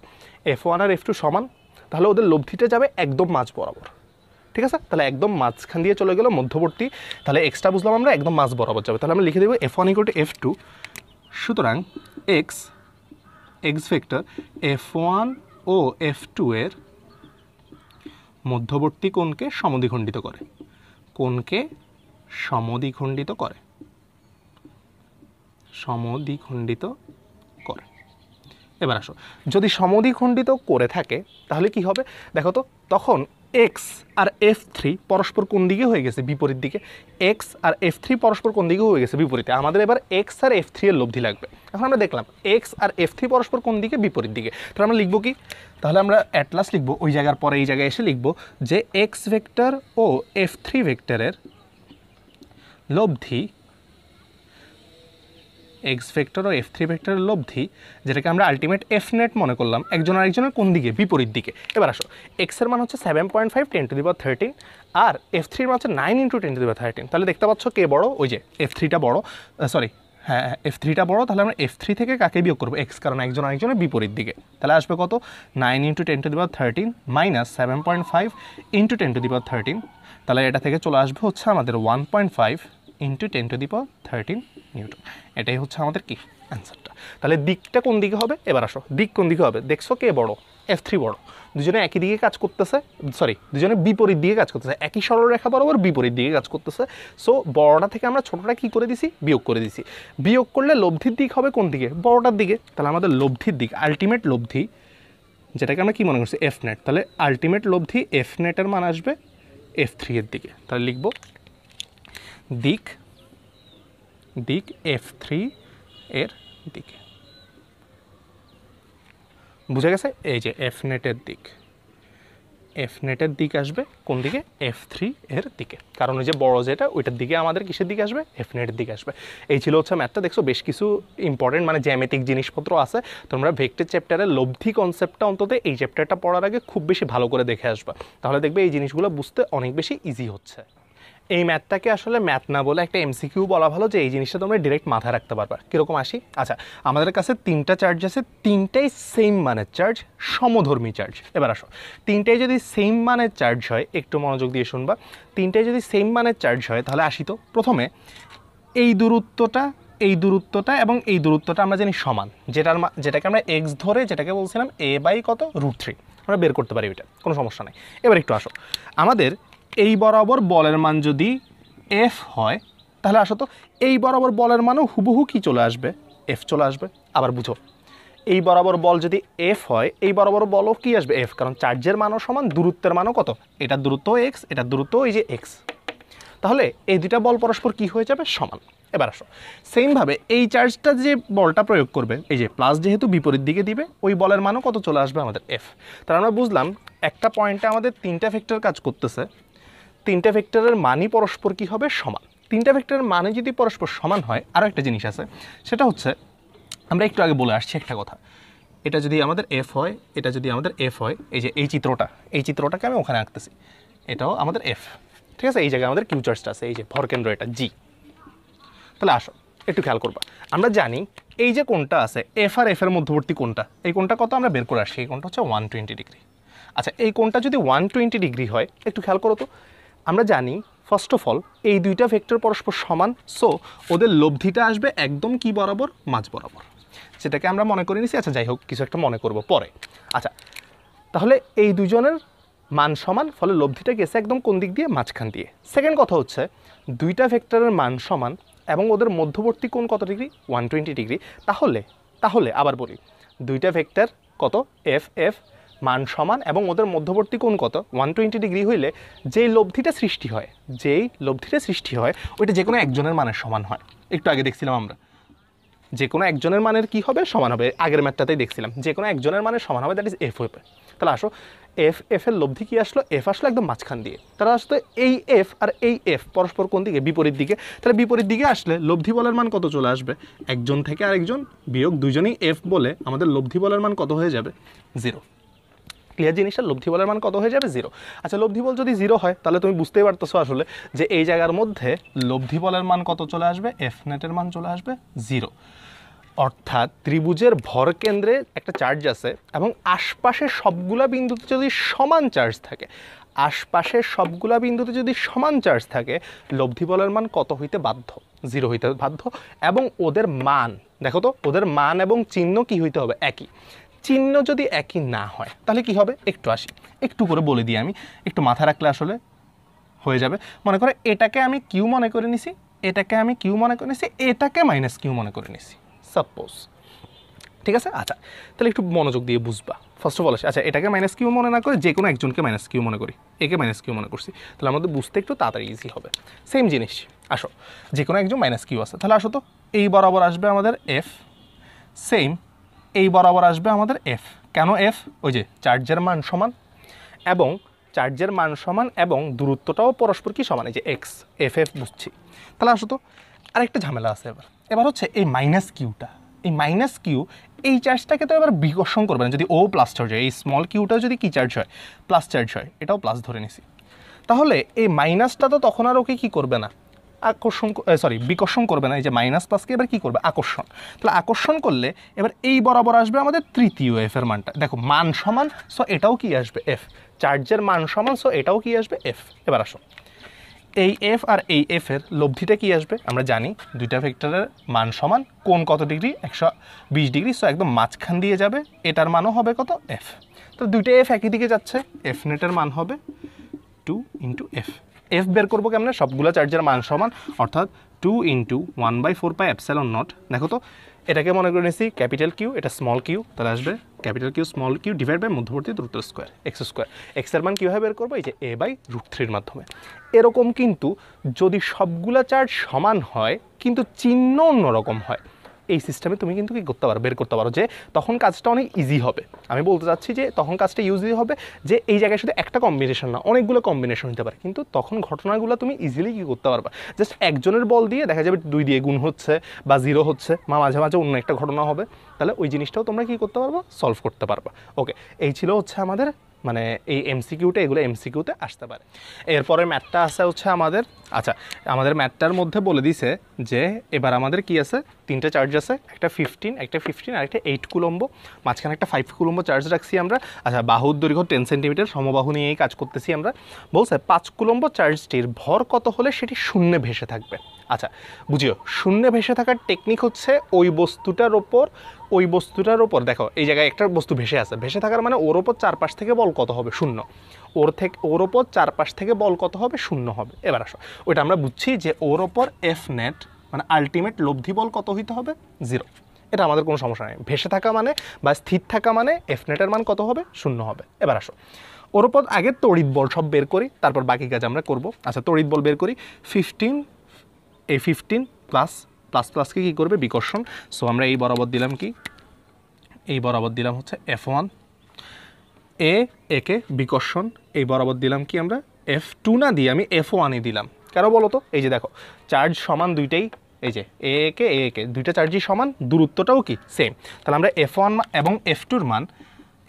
এফ ওয়ান আর এফ টু সমান তাহলে ওদের লব্ধিটা যাবে একদম মাঝ বরাবর ঠিক আছে তাহলে একদম মাঝখান দিয়ে চলে গেলো মধ্যবর্তী তাহলে এক্সট্রা বুঝলাম আমরা একদম মাঝ বরাবর যাবে তাহলে আমরা লিখে দেবো F one equal to F two সুতরাং X X vector F one ও এফ টু এর মধ্যবর্তী কোনকে সমদিখণ্ডিত করে কোনকে সমদিখণ্ডিত করে সমদিখণ্ডিত এবার আসো যদি সমদ্বিখণ্ডিত করে থাকে তাহলে কি হবে দেখো তো তখন এক্স আর এফ থ্রি পরস্পর কোন দিকে হয়ে গেছে বিপরীত দিকে এক্স আর এফ থ্রি পরস্পর কোন দিকে হয়ে গেছে বিপরীতে আমাদের এবার এক্স আর এফ থ্রি এর লব্ধি লাগবে এখন আমরা দেখলাম এক্স আর এফ থ্রি পরস্পর কোন দিকে বিপরীত দিকে তাহলে আমরা লিখবো কি তাহলে আমরা অ্যাটলাস লিখবো ওই জায়গার পরে এই জায়গায় এসে লিখবো যে এক্স ভেক্টর ও এফ থ্রি ভেক্টরের লব্ধি এক্স ভেক্টর ও এফ থ্রি ভেক্টরের লব্ধি যেটাকে আমরা আলটিমেট এফ নেট মনে করলাম একজন আরেকজনের কোন দিকে বিপরীত দিকে এবার আসো এক্সের মান হচ্ছে seven point five ten to দিবা থার্টিন আর এফ থ্রির মান হচ্ছে নাইন ইন্টু টেন টু দিবা থার্টিন তাহলে দেখতে পাচ্ছ কে বড় ওই যে এফ থ্রিটা বড় সরি হ্যাঁ এফ হ্যাঁ, থ্রিটা বড় তাহলে আমরা এফ থ্রি থেকে কাকে বিয়োগ করবো এক্স কারণ একজন আরেকজনের বিপরীত দিকে তাহলে আসবে কত নাইন ইন্টু টেন টু দিবা thirteen minus seven point five into ten to দিবা থার্টিন তাহলে এটা থেকে চলে আসবে হচ্ছে আমাদের one point five into ten to the power thirteen newton এটাই হচ্ছে আমাদের কি অ্যান্সারটা তাহলে দিকটা কোন দিকে হবে এবার আসো দিক কোন দিকে হবে দেখছো কে বড় এফ থ্রি বড় দুজনে একই দিকে কাজ করতেছে সরি দুজনে বিপরীত দিকে কাজ করতেছে একই সরলরেখা বরাবর বিপরীত দিকে কাজ করতেছে সো বড়টা থেকে আমরা ছোটোটা কী করে দিছি বিয়োগ করে দিছি বিয়োগ করলে লব্ধির দিক হবে কোন দিকে বড়টার দিকে তাহলে আমাদের লব্ধির দিক আলটিমেট লব্ধি যেটাকে আমরা কী মনে করছি এফ নেট তাহলে আলটিমেট লব্ধি এফ নেটের মান আসবে এফ থ্রি এর দিকে তাহলে লিখবো দিক দিক এফ থ্রি এর দিকে বুঝে গেছে এই যে এফ নেটের দিক এফ নেটের দিক আসবে কোন দিকে এফ থ্রি এর দিকে কারণ ওই যে বড় যেটা ওইটার দিকে আমাদের কিসের দিকে আসবে এফ নেটের দিকে আসবে এই ছিল হচ্ছে ম্যাথটা দেখছো বেশ কিছু ইম্পর্টেন্ট মানে জ্যামেটিক জিনিসপত্র আছে তোমরা ভেক্টের চ্যাপ্টারের লব্ধি কনসেপ্টটা অন্তত এই চ্যাপ্টারটা পড়ার আগে খুব বেশি ভালো করে দেখে আসবা তাহলে দেখবে এই জিনিসগুলো বুঝতে অনেক বেশি ইজি হচ্ছে এই ম্যাথটাকে আসলে ম্যাথ না বলে একটা এমসিকিউ বলা ভালো যে এই জিনিসটা তোমরা ডিরেক্ট মাথায় রাখতে পারবা কীরকম আসি আচ্ছা আমাদের কাছে তিনটা চার্জ আছে তিনটাই সেম মানের চার্জ সমধর্মী চার্জ এবার আসো তিনটাই যদি সেম মানের চার্জ হয় একটু মনোযোগ দিয়ে শুনবা তিনটাই যদি সেম মানের চার্জ হয় তাহলে আসি তো প্রথমে এই দূরত্বটা এই দূরত্বটা এবং এই দূরত্বটা আমরা জানি সমান যেটার যেটাকে আমরা এক্স ধরে যেটাকে বলছিলাম এ বাই কত রুট থ্রি আমরা বের করতে পারি ওইটা কোনো সমস্যা নাই এবার একটু আসো আমাদের এই বরাবর বলের মান যদি এফ হয় তাহলে আসত এই বরাবর বলের মানও হুবহু কি চলে আসবে এফ চলে আসবে আবার বুঝো এই বরাবর বল যদি এফ হয় এই বরাবর বলও কি আসবে এফ কারণ চার্জের মানও সমান দূরত্বের মানও কত এটা দূরত্ব এক্স এটা দূরত্ব এই যে এক্স তাহলে এই দুটা বল পরস্পর কি হয়ে যাবে সমান এবার আসো সেমভাবে এই চার্জটা যে বলটা প্রয়োগ করবে এই যে প্লাস যেহেতু বিপরীত দিকে দিবে ওই বলের মানও কত চলে আসবে আমাদের এফ তাহলে আমরা বুঝলাম একটা পয়েন্টে আমাদের তিনটা ফ্যাক্টর কাজ করতেছে তিনটে ভেক্টরের মানই পরস্পর কী হবে সমান তিনটে ভেক্টরের মানে যদি পরস্পর সমান হয় আরও একটা জিনিস আছে সেটা হচ্ছে আমরা একটু আগে বলে আসছি একটা কথা এটা যদি আমাদের এফ হয় এটা যদি আমাদের এফ হয় এই যে এই চিত্রটা এই চিত্রটাকে আমি ওখানে আঁকতেছি এটাও আমাদের এফ ঠিক আছে এই জায়গায় আমাদের কিউ চার্জটা আছে এই যে ভরকেন্দ্র এটা জি তাহলে আসো একটু খেয়াল করবা আমরা জানি এই যে কোনটা আছে এফ আর এফের মধ্যবর্তী কোনটা এই কোনটা কত আমরা বের করে আসছি এই কোনটা হচ্ছে ওয়ান টোয়েন্টি ডিগ্রি আচ্ছা এই কোনটা যদি ওয়ান টোয়েন্টি ডিগ্রি হয় একটু খেয়াল করো তো আমরা জানি ফার্স্ট অফ অল এই দুইটা ভেক্টর পরস্পর সমান সো ওদের লব্ধিটা আসবে একদম কি বরাবর মাঝ বরাবর সেটাকে আমরা মনে করে নিছি আচ্ছা যাই হোক কিছু একটা মনে করব পরে আচ্ছা তাহলে এই দুজনের মান সমান ফলে লব্ধিটা গেছে একদম কোন দিক দিয়ে মাঝখান দিয়ে সেকেন্ড কথা হচ্ছে দুইটা ভেক্টরের মান সমান এবং ওদের মধ্যবর্তী কোন কত ডিগ্রি ওয়ান টোয়েন্টি ডিগ্রি তাহলে তাহলে আবার বলি দুইটা ভেক্টর কত এফ এফ মান সমান এবং ওদের মধ্যবর্তী কোণ কত ওয়ান টোয়েন্টি ডিগ্রি হইলে যেই লব্ধিটা সৃষ্টি হয় যেই লব্ধিটা সৃষ্টি হয় ওইটা যে কোনো একজনের মানের সমান হয় একটু আগে দেখছিলাম আমরা যে কোনো একজনের মানের কি হবে সমান হবে আগের ম্যাটটাতেই দেখছিলাম যে কোনো একজনের মানের সমান হবে দ্যাট ইজ এফ ওয়েপে তাহলে আসো এফ এফ এর লব্ধি কী আসলো এফ আসলো একদম মাঝখান দিয়ে তাহলে আসতো এই এফ আর এই এফ পরস্পর কোন দিকে বিপরীত দিকে তাহলে বিপরীত দিকে আসলে লব্ধি বলের মান কত চলে আসবে একজন থেকে আরেকজন বিয়োগ দুজনেই এফ বলে আমাদের লব্ধি বলের মান কত হয়ে যাবে জিরো ক্লিয়ার জিনিসটা লব্ধি বলের মান কত হয়ে যাবে জিরো আচ্ছা লব্ধি বল যদি জিরো হয় তাহলে তুমি বুঝতেই পারতেছো আসলে যে এই জায়গার মধ্যে লব্ধি বলের মান কত চলে আসবে এফ নেটের মান চলে আসবে জিরো অর্থাৎ ত্রিভুজের ভর কেন্দ্রে একটা চার্জ আছে এবং আশপাশের সবগুলা বিন্দুতে যদি সমান চার্জ থাকে আশপাশের সবগুলা বিন্দুতে যদি সমান চার্জ থাকে লব্ধি বলের মান কত হইতে বাধ্য জিরো হইতে বাধ্য এবং ওদের মান দেখো তো ওদের মান এবং চিহ্ন কি হইতে হবে একই চিহ্ন যদি একই না হয় তাহলে কি হবে একটু আসি একটু করে বলে দিই আমি একটু মাথা রাখলে আসলে হয়ে যাবে মনে করে এটাকে আমি কিউ মনে করে নিছি এটাকে আমি কিউ মনে করে নিছি এটাকে মাইনাস কিউ মনে করে নিছি সাপোজ ঠিক আছে আচ্ছা তাহলে একটু মনোযোগ দিয়ে বুঝবা ফার্স্ট অফ অল আচ্ছা এটাকে মাইনাস কিউ মনে না করে যে কোনো একজনকে মাইনাস কিউ মনে করি একে মাইনাস কিউ মনে করছি তাহলে আমাদের বুঝতে একটু তাড়াতাড়ি ইজি হবে সেম জিনিস আসো যে কোনো একজন মাইনাস কিউ আছে তাহলে আসো তো এই বরাবর আসবে আমাদের এফ সেম এই বরাবর আসবে আমাদের এফ কেন এফ ওই যে চার্জের মান সমান এবং চার্জের মান সমান এবং দূরত্বটাও পরস্পর কি সমান এই যে এক্স এফ এফ বুঝছি তাহলে আসো তো আরেকটা ঝামেলা আছে এবার এবার হচ্ছে এই মাইনাস কিউটা এই মাইনাস কিউ এই চার্জটাকে তো এবার বিকর্ষণ করবে না যদি ও প্লাস চার্জ হয় এই স্মল কিউটাও যদি কি চার্জ হয় প্লাস চার্জ হয় এটাও প্লাস ধরে নিছি তাহলে এই মাইনাসটা তো তখন আর ওকে কী করবে না আকর্ষণ সরি বিকর্ষণ করবে না এই যে মাইনাস প্লাসকে এবার কী করবে আকর্ষণ তাহলে আকর্ষণ করলে এবার এই বরাবর আসবে আমাদের তৃতীয় এফের মানটা দেখো মান সমান সো এটাও কি আসবে এফ চার্জের মান সমান সো এটাও কি আসবে এফ এবার আসো এই এফ আর এই এফের লব্ধিটা কি আসবে আমরা জানি দুইটা ভেক্টরের মান সমান কোন কত ডিগ্রি একশো বিশ ডিগ্রি সো একদম মাঝখান দিয়ে যাবে এটার মানও হবে কত এফ তো দুইটা এফ একই দিকে যাচ্ছে এফ নেটের মান হবে টু ইন্টু এফ এফ বের করবো কেমনে সবগুলো চার্জের মান সমান অর্থাৎ two into one by four pi epsilon naught দেখো তো এটাকে মনে করে নিয়েছি ক্যাপিটাল কিউ এটা স্মল কিউ তাহলে আসবে capital Q small Q divide by মধ্যবর্তী দ্রুত স্কোয়ার এক্স স্কোয়ার এক্সের মান কীভাবে বের করবো এই যে এ বাই রুট থ্রির মাধ্যমে এরকম কিন্তু যদি সবগুলা চার্জ সমান হয় কিন্তু চিহ্ন অন্যরকম হয় এই সিস্টেমে তুমি কিন্তু কি করতে পারো বের করতে পারো যে তখন কাজটা অনেক ইজি হবে আমি বলতে চাচ্ছি যে তখন কাজটা ইউজি হবে যে এই জায়গায় শুধু একটা কম্বিনেশন না অনেকগুলো কম্বিনেশন হতে পারে কিন্তু তখন ঘটনাগুলো তুমি ইজিলি কী করতে পারবে জাস্ট একজনের বল দিয়ে দেখা যাবে দুই দিয়ে গুণ হচ্ছে বা জিরো হচ্ছে বা মাঝে মাঝে অন্য একটা ঘটনা হবে তাহলে ওই জিনিসটাও তোমরা কী করতে পারবো সলভ করতে পারবা ওকে এই ছিল হচ্ছে আমাদের মানে এই এমসিকিউতে এগুলো এমসিকিউতে আসতে পারে এরপরের ম্যাটটা আছে হচ্ছে আমাদের আচ্ছা আমাদের ম্যাটটার মধ্যে বলে দিছে যে এবার আমাদের কি আছে তিনটা চার্জ আছে একটা ফিফটিন একটা ফিফটিন আর একটা এইট কুলম্ব মাঝখানে একটা ফাইভ কুলম্ব চার্জ রাখছি আমরা আচ্ছা বাহুর দৈর্ঘ্য টেন সেন্টিমিটার সমবাহু নিয়েই কাজ করতেছি আমরা বলছে পাঁচ কুলম্ব চার্জটির ভর কত হলে সেটি শূন্যে ভেসে থাকবে আচ্ছা বুঝিও শূন্যে ভেসে থাকার টেকনিক হচ্ছে ওই বস্তুটার ওপর ওই বস্তুটার ওপর দেখো এই জায়গায় একটা বস্তু ভেসে আছে ভেসে থাকার মানে ওর ওপর চারপাশ থেকে বল কত হবে শূন্য ওর থেকে ওর ওপর চারপাশ থেকে বল কত হবে শূন্য হবে এবার আসো ওইটা আমরা বুঝছি যে ওর ওপর এফ নেট মানে আলটিমেট লব্ধি বল কত হইতে হবে জিরো এটা আমাদের কোনো সমস্যা নেই ভেসে থাকা মানে বা স্থির থাকা মানে এফ নেটের মান কত হবে শূন্য হবে এবার আসো ওর ওপর আগে তড়িৎ বল সব বের করি তারপর বাকি কাজ আমরা করব আচ্ছা তড়িৎ বল বের করি ফিফটিন এ ফিফটিন প্লাস প্লাস প্লাসকে কী করবে বিকর্ষণ সো আমরা এই বরাবর দিলাম কি এই বরাবর দিলাম হচ্ছে এফ ওয়ান এ একে বিকর্ষণ এই বরাবর দিলাম কি আমরা এফ টু না দিয়ে আমি এফ ওয়ানই দিলাম কেন বলো তো এই যে দেখো চার্জ সমান দুইটাই এই যে এ একে এ একে দুইটা চার্জই সমান দূরত্বটাও কি সেম তাহলে আমরা এফ ওয়ান এবং এফ টুর মান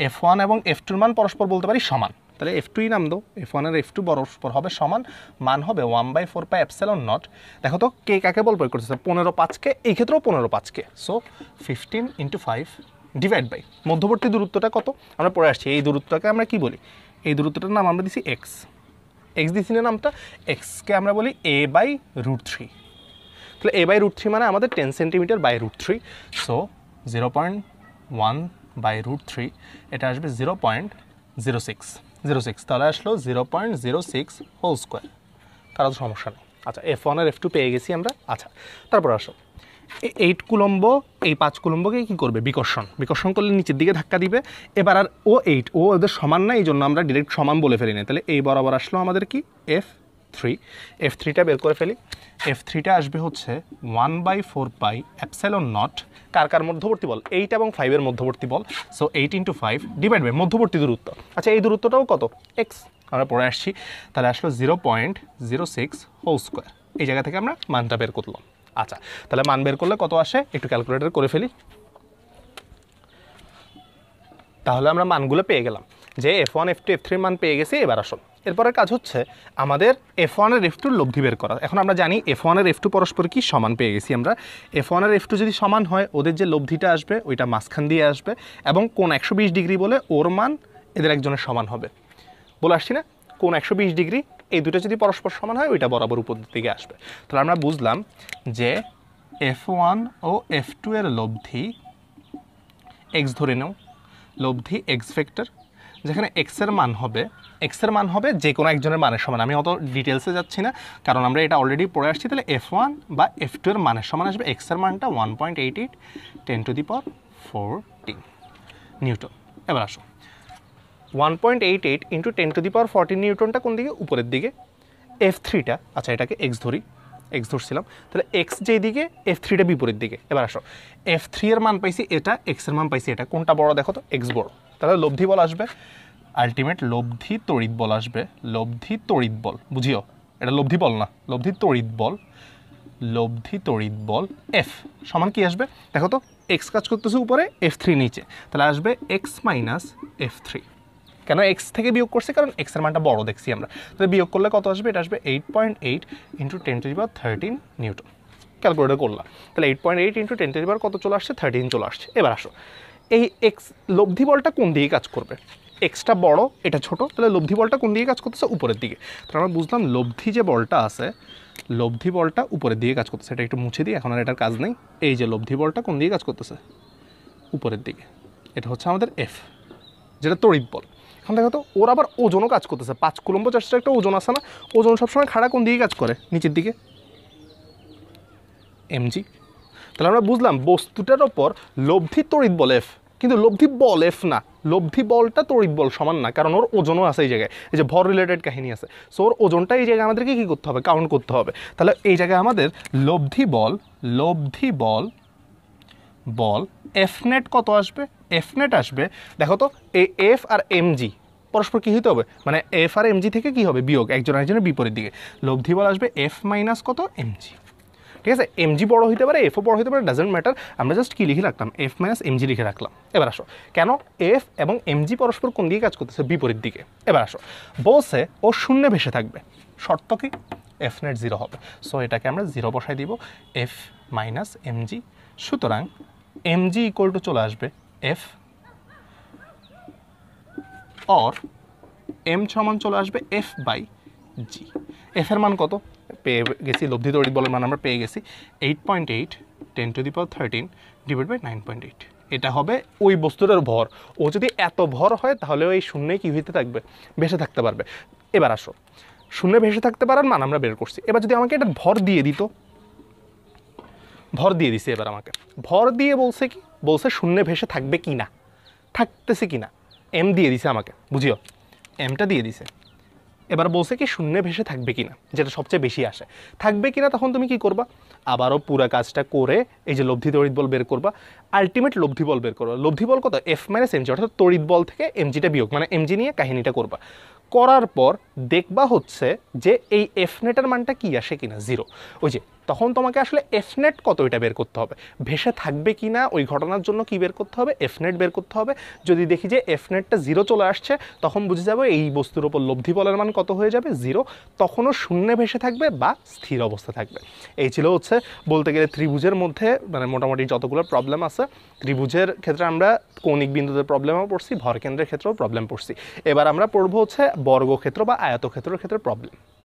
এফ ওয়ান এবং এফ টুর মান পরস্পর বলতে পারি সমান তাহলে এফ টুই নাম দো এফ ওয়ানের এফ টু বরফর হবে সমান মান হবে one by four pi epsilon naught দেখো তো কে কাকে বল প্রয়োগ করতেছে পনেরো পাঁচকে এই ক্ষেত্রেও পনেরো পাঁচকে so fifteen into five divide by মধ্যবর্তী দূরত্বটা কত আমরা পড়ে আসছি এই দূরত্বটাকে আমরা কি বলি এই দূরত্বটার নাম আমরা দিছি এক্স এক্স দিছি না নামটা এক্সকে আমরা বলি এ বাই রুট থ্রি তাহলে এ বাই রুট থ্রি মানে আমাদের ten centimetre by root three so zero point one by root three এটা আসবে zero point zero six zero six তাহলে আসলো zero point zero six whole square তারা তো সমস্যা নেই আচ্ছা এফ ওয়ান আর এফ টু পেয়ে গেছি আমরা আচ্ছা তারপর আসো এইট কুলম্ব এই পাঁচ কুলম্বকে কী করবে বিকর্ষণ বিকর্ষণ করলে নিচের দিকে ধাক্কা দিবে এবার আর ও এইট ও ওদের সমান না এই জন্য আমরা ডিরেক্ট সমান বলে ফেলি না তাহলে এই বরাবর আসলো আমাদের কি এফ থ্রি এফ থ্রিটা বের করে ফেলি এফ থ্রিটা আসবে হচ্ছে one by four pi epsilon naught কার কার মধ্যবর্তী বল এইট এবং ফাইভের মধ্যবর্তী বল so eight into five divide by মধ্যবর্তী দূরত্ব আচ্ছা এই দূরত্বটাও কত এক্স আমরা পরে আসছি তাহলে আসলো zero point zero six whole square এই জায়গা থেকে আমরা মানটা বের করলাম আচ্ছা তাহলে মান বের করলে কত আসে একটু ক্যালকুলেটার করে ফেলি তাহলে আমরা মানগুলো পেয়ে গেলাম যে F one F two F থ্রির মান পেয়ে গেছি এবার আসুন এরপরের কাজ হচ্ছে আমাদের এফ ওয়ানের এফ টুর লব্ধি বের করা এখন আমরা জানি এফ ওয়ানের এফ টু পরস্পর কি সমান পেয়ে গেছি আমরা এফ ওয়ানের এফ টু যদি সমান হয় ওদের যে লব্ধিটা আসবে ওইটা মাঝখান দিয়ে আসবে এবং কোন একশো ডিগ্রি বলে ওর মান এদের একজনের সমান হবে বলে আসছি না কোন একশো ডিগ্রি এই দুটো যদি পরস্পর সমান হয় ওইটা বরাবর উপর দিকে আসবে তাহলে আমরা বুঝলাম যে এফ ওয়ান ও এফ টু এর লব্ধি এক্স ধরে নেও লব্ধি এক্স ফ্যাক্টর যেখানে এক্সের মান হবে এক্সের মান হবে যে কোনো একজনের মানের সমান আমি অত ডিটেলসে যাচ্ছি না কারণ আমরা এটা অলরেডি পড়ে আসছি তাহলে এফ ওয়ান বা এফ টু এর মানের সমান আসবে এক্সের মানটা one point eight eight ten to the fourteen newton নিউটন এবার আসো one point eight eight into ten to the power fourteen নিউটনটা কোন দিকে উপরের দিকে এফ থ্রিটা আচ্ছা এটাকে এক্স ধরি এক্স ধরছিলাম তাহলে এক্স যেই দিকে এফ থ্রিটা বিপরীত দিকে এবার আসো এফ থ্রি এর মান পাইছি এটা এক্সের মান পাইছি এটা কোনটা বড় দেখো তো এক্স বড় তাহলে লব্ধি বল আসবে আলটিমেট লব্ধি তড়িৎ বল আসবে লব্ধি তড়িৎ বল বুঝিও এটা লব্ধি বল না লব্ধি তড়িৎ বল লব্ধি তড়িৎ বল এফ সমান কি আসবে দেখো তো এক্স কাজ করতেছে উপরে এফ থ্রি নিচে তাহলে আসবে এক্স মাইনাস এফ থ্রি কেন এক্স থেকে বিয়োগ করছে কারণ এক্সের মানটা বড় দেখছি আমরা তাহলে বিয়োগ করলে কত আসবে এটা আসবে eight point eight into ten to power thirteen newton calculator করলাম তাহলে eight point eight into ten to power কত চলে আসছে থার্টিন চলে আসছে এবার আসো এই এক্স লব্ধি বলটা কোন দিকে কাজ করবে এক্সট্রা বড় এটা ছোট তাহলে লব্ধি বলটা কোন দিকে কাজ করতেছে উপরের দিকে তাহলে আমরা বুঝলাম লব্ধি যে বলটা আছে লব্ধি বলটা উপরের দিকে কাজ করতেছে এটা একটু মুছে দিই এখন আর এটার কাজ নেই এই যে লব্ধি বলটা কোন দিকে কাজ করতেছে উপরের দিকে এটা হচ্ছে আমাদের এফ যেটা তড়িৎ বল এখন দেখো তো ওর আবার ওজনও কাজ করতেছে পাঁচ কুলম্ব চাষটা একটা ওজন আসে না ওজন সবসময় খাড়া কোন দিকে কাজ করে নিচের দিকে এমজি তাহলে আমরা বুঝলাম বস্তুটার ওপর লব্ধি তড়িৎ বল এফ কিন্তু লব্ধি বল এফ না লব্ধি বলটা তড়িৎ বল সমান না কারণ ওর ওজনও আছে এই জায়গায় এই যে ভর রিলেটেড কাহিনী আছে সো ওর ওজনটা এই জায়গায় আমাদেরকে কী করতে হবে কাউন্ট করতে হবে তাহলে এই জায়গায় আমাদের লব্ধি বল লব্ধি বল বল এফ নেট কত আসবে এফ নেট আসবে দেখো তো এই এফ আর এমজি পরস্পর কী হতে হবে মানে এফ আর এমজি থেকে কী হবে বিয়োগ একজন একজনের বিপরীত দিকে লব্ধি বল আসবে এফ মাইনাস কত এমজি ঠিক আছে এম জি বড় হইতে পারে এফও বড় হতে পারে ডাজেন্ট ম্যাটার আমরা জাস্ট কী লিখে রাখলাম এফ মাইনাস এম জি লিখে রাখলাম এবার আসো কেন এফ এবং এম জি পরস্পর কোন দিকে কাজ করতেছে বিপরীত দিকে এবার আসো বলছে ও শূন্যে ভেসে থাকবে শর্ত কি এফ নেট জিরো হবে সো এটাকে আমরা জিরো বসাই দিব এফ মাইনাস এম জি সুতরাং জি ইকুয়াল টু চলে আসবে এফ অর এম সমান চলে আসবে এফ বাই জি এফ এর মান কত পেয়ে গেছি লব্ধি তৈরি বলের মান আমরা পেয়ে গেছি eight point eight ten to the power thirteen divide by nine point eight এটা হবে ওই বস্তুটার ভর ও যদি এত ভর হয় তাহলে ওই শূন্যে কি হইতে থাকবে ভেসে থাকতে পারবে এবার আসো শূন্যে ভেসে থাকতে পারার মান আমরা বের করছি এবার যদি আমাকে এটা ভর দিয়ে দিত ভর দিয়ে দিছে এবার আমাকে ভর দিয়ে বলছে কি বলছে শূন্যে ভেসে থাকবে কি না থাকতেছে কি না এম দিয়ে দিছে আমাকে বুঝিও এমটা দিয়ে দিছে এবার বলছে কি শূন্যে ভেসে থাকবে কিনা যেটা সবচেয়ে বেশি আসে থাকবে কিনা তখন তুমি কি করবা আবারও পুরা কাজটা করে এই যে লব্ধি তড়িৎ বল বের করবা আলটিমেট লব্ধি বল বের করবা লব্ধি বল কত এফ মাইনাস এমজি অর্থাৎ তড়িৎ বল থেকে এমজিটা বিয়োগ মানে এমজি নিয়ে কাহিনীটা করবা করার পর দেখবা হচ্ছে যে এই এফ নেটার মানটা কি আসে কিনা জিরো ওই যে তখন তোমাকে আসলে এফনেট কত এটা বের করতে হবে ভেসে থাকবে কি না ওই ঘটনার জন্য কি বের করতে হবে এফনেট বের করতে হবে যদি দেখি যে এফনেটটা জিরো চলে আসছে তখন বুঝে যাবে এই বস্তুর ওপর লব্ধি বলের মান কত হয়ে যাবে জিরো তখনও শূন্যে ভেসে থাকবে বা স্থির অবস্থা থাকবে এই ছিল হচ্ছে বলতে গেলে ত্রিভুজের মধ্যে মানে মোটামুটি যতগুলো প্রবলেম আছে ত্রিভুজের ক্ষেত্রে আমরা কৌণিক বিন্দুতে প্রবলেমও পড়ছি ভরকেন্দ্রের ক্ষেত্রেও প্রবলেম পড়ছি এবার আমরা পড়বো হচ্ছে বর্গক্ষেত্র বা আয়তক্ষেত্রের ক্ষেত্রে প্রবলেম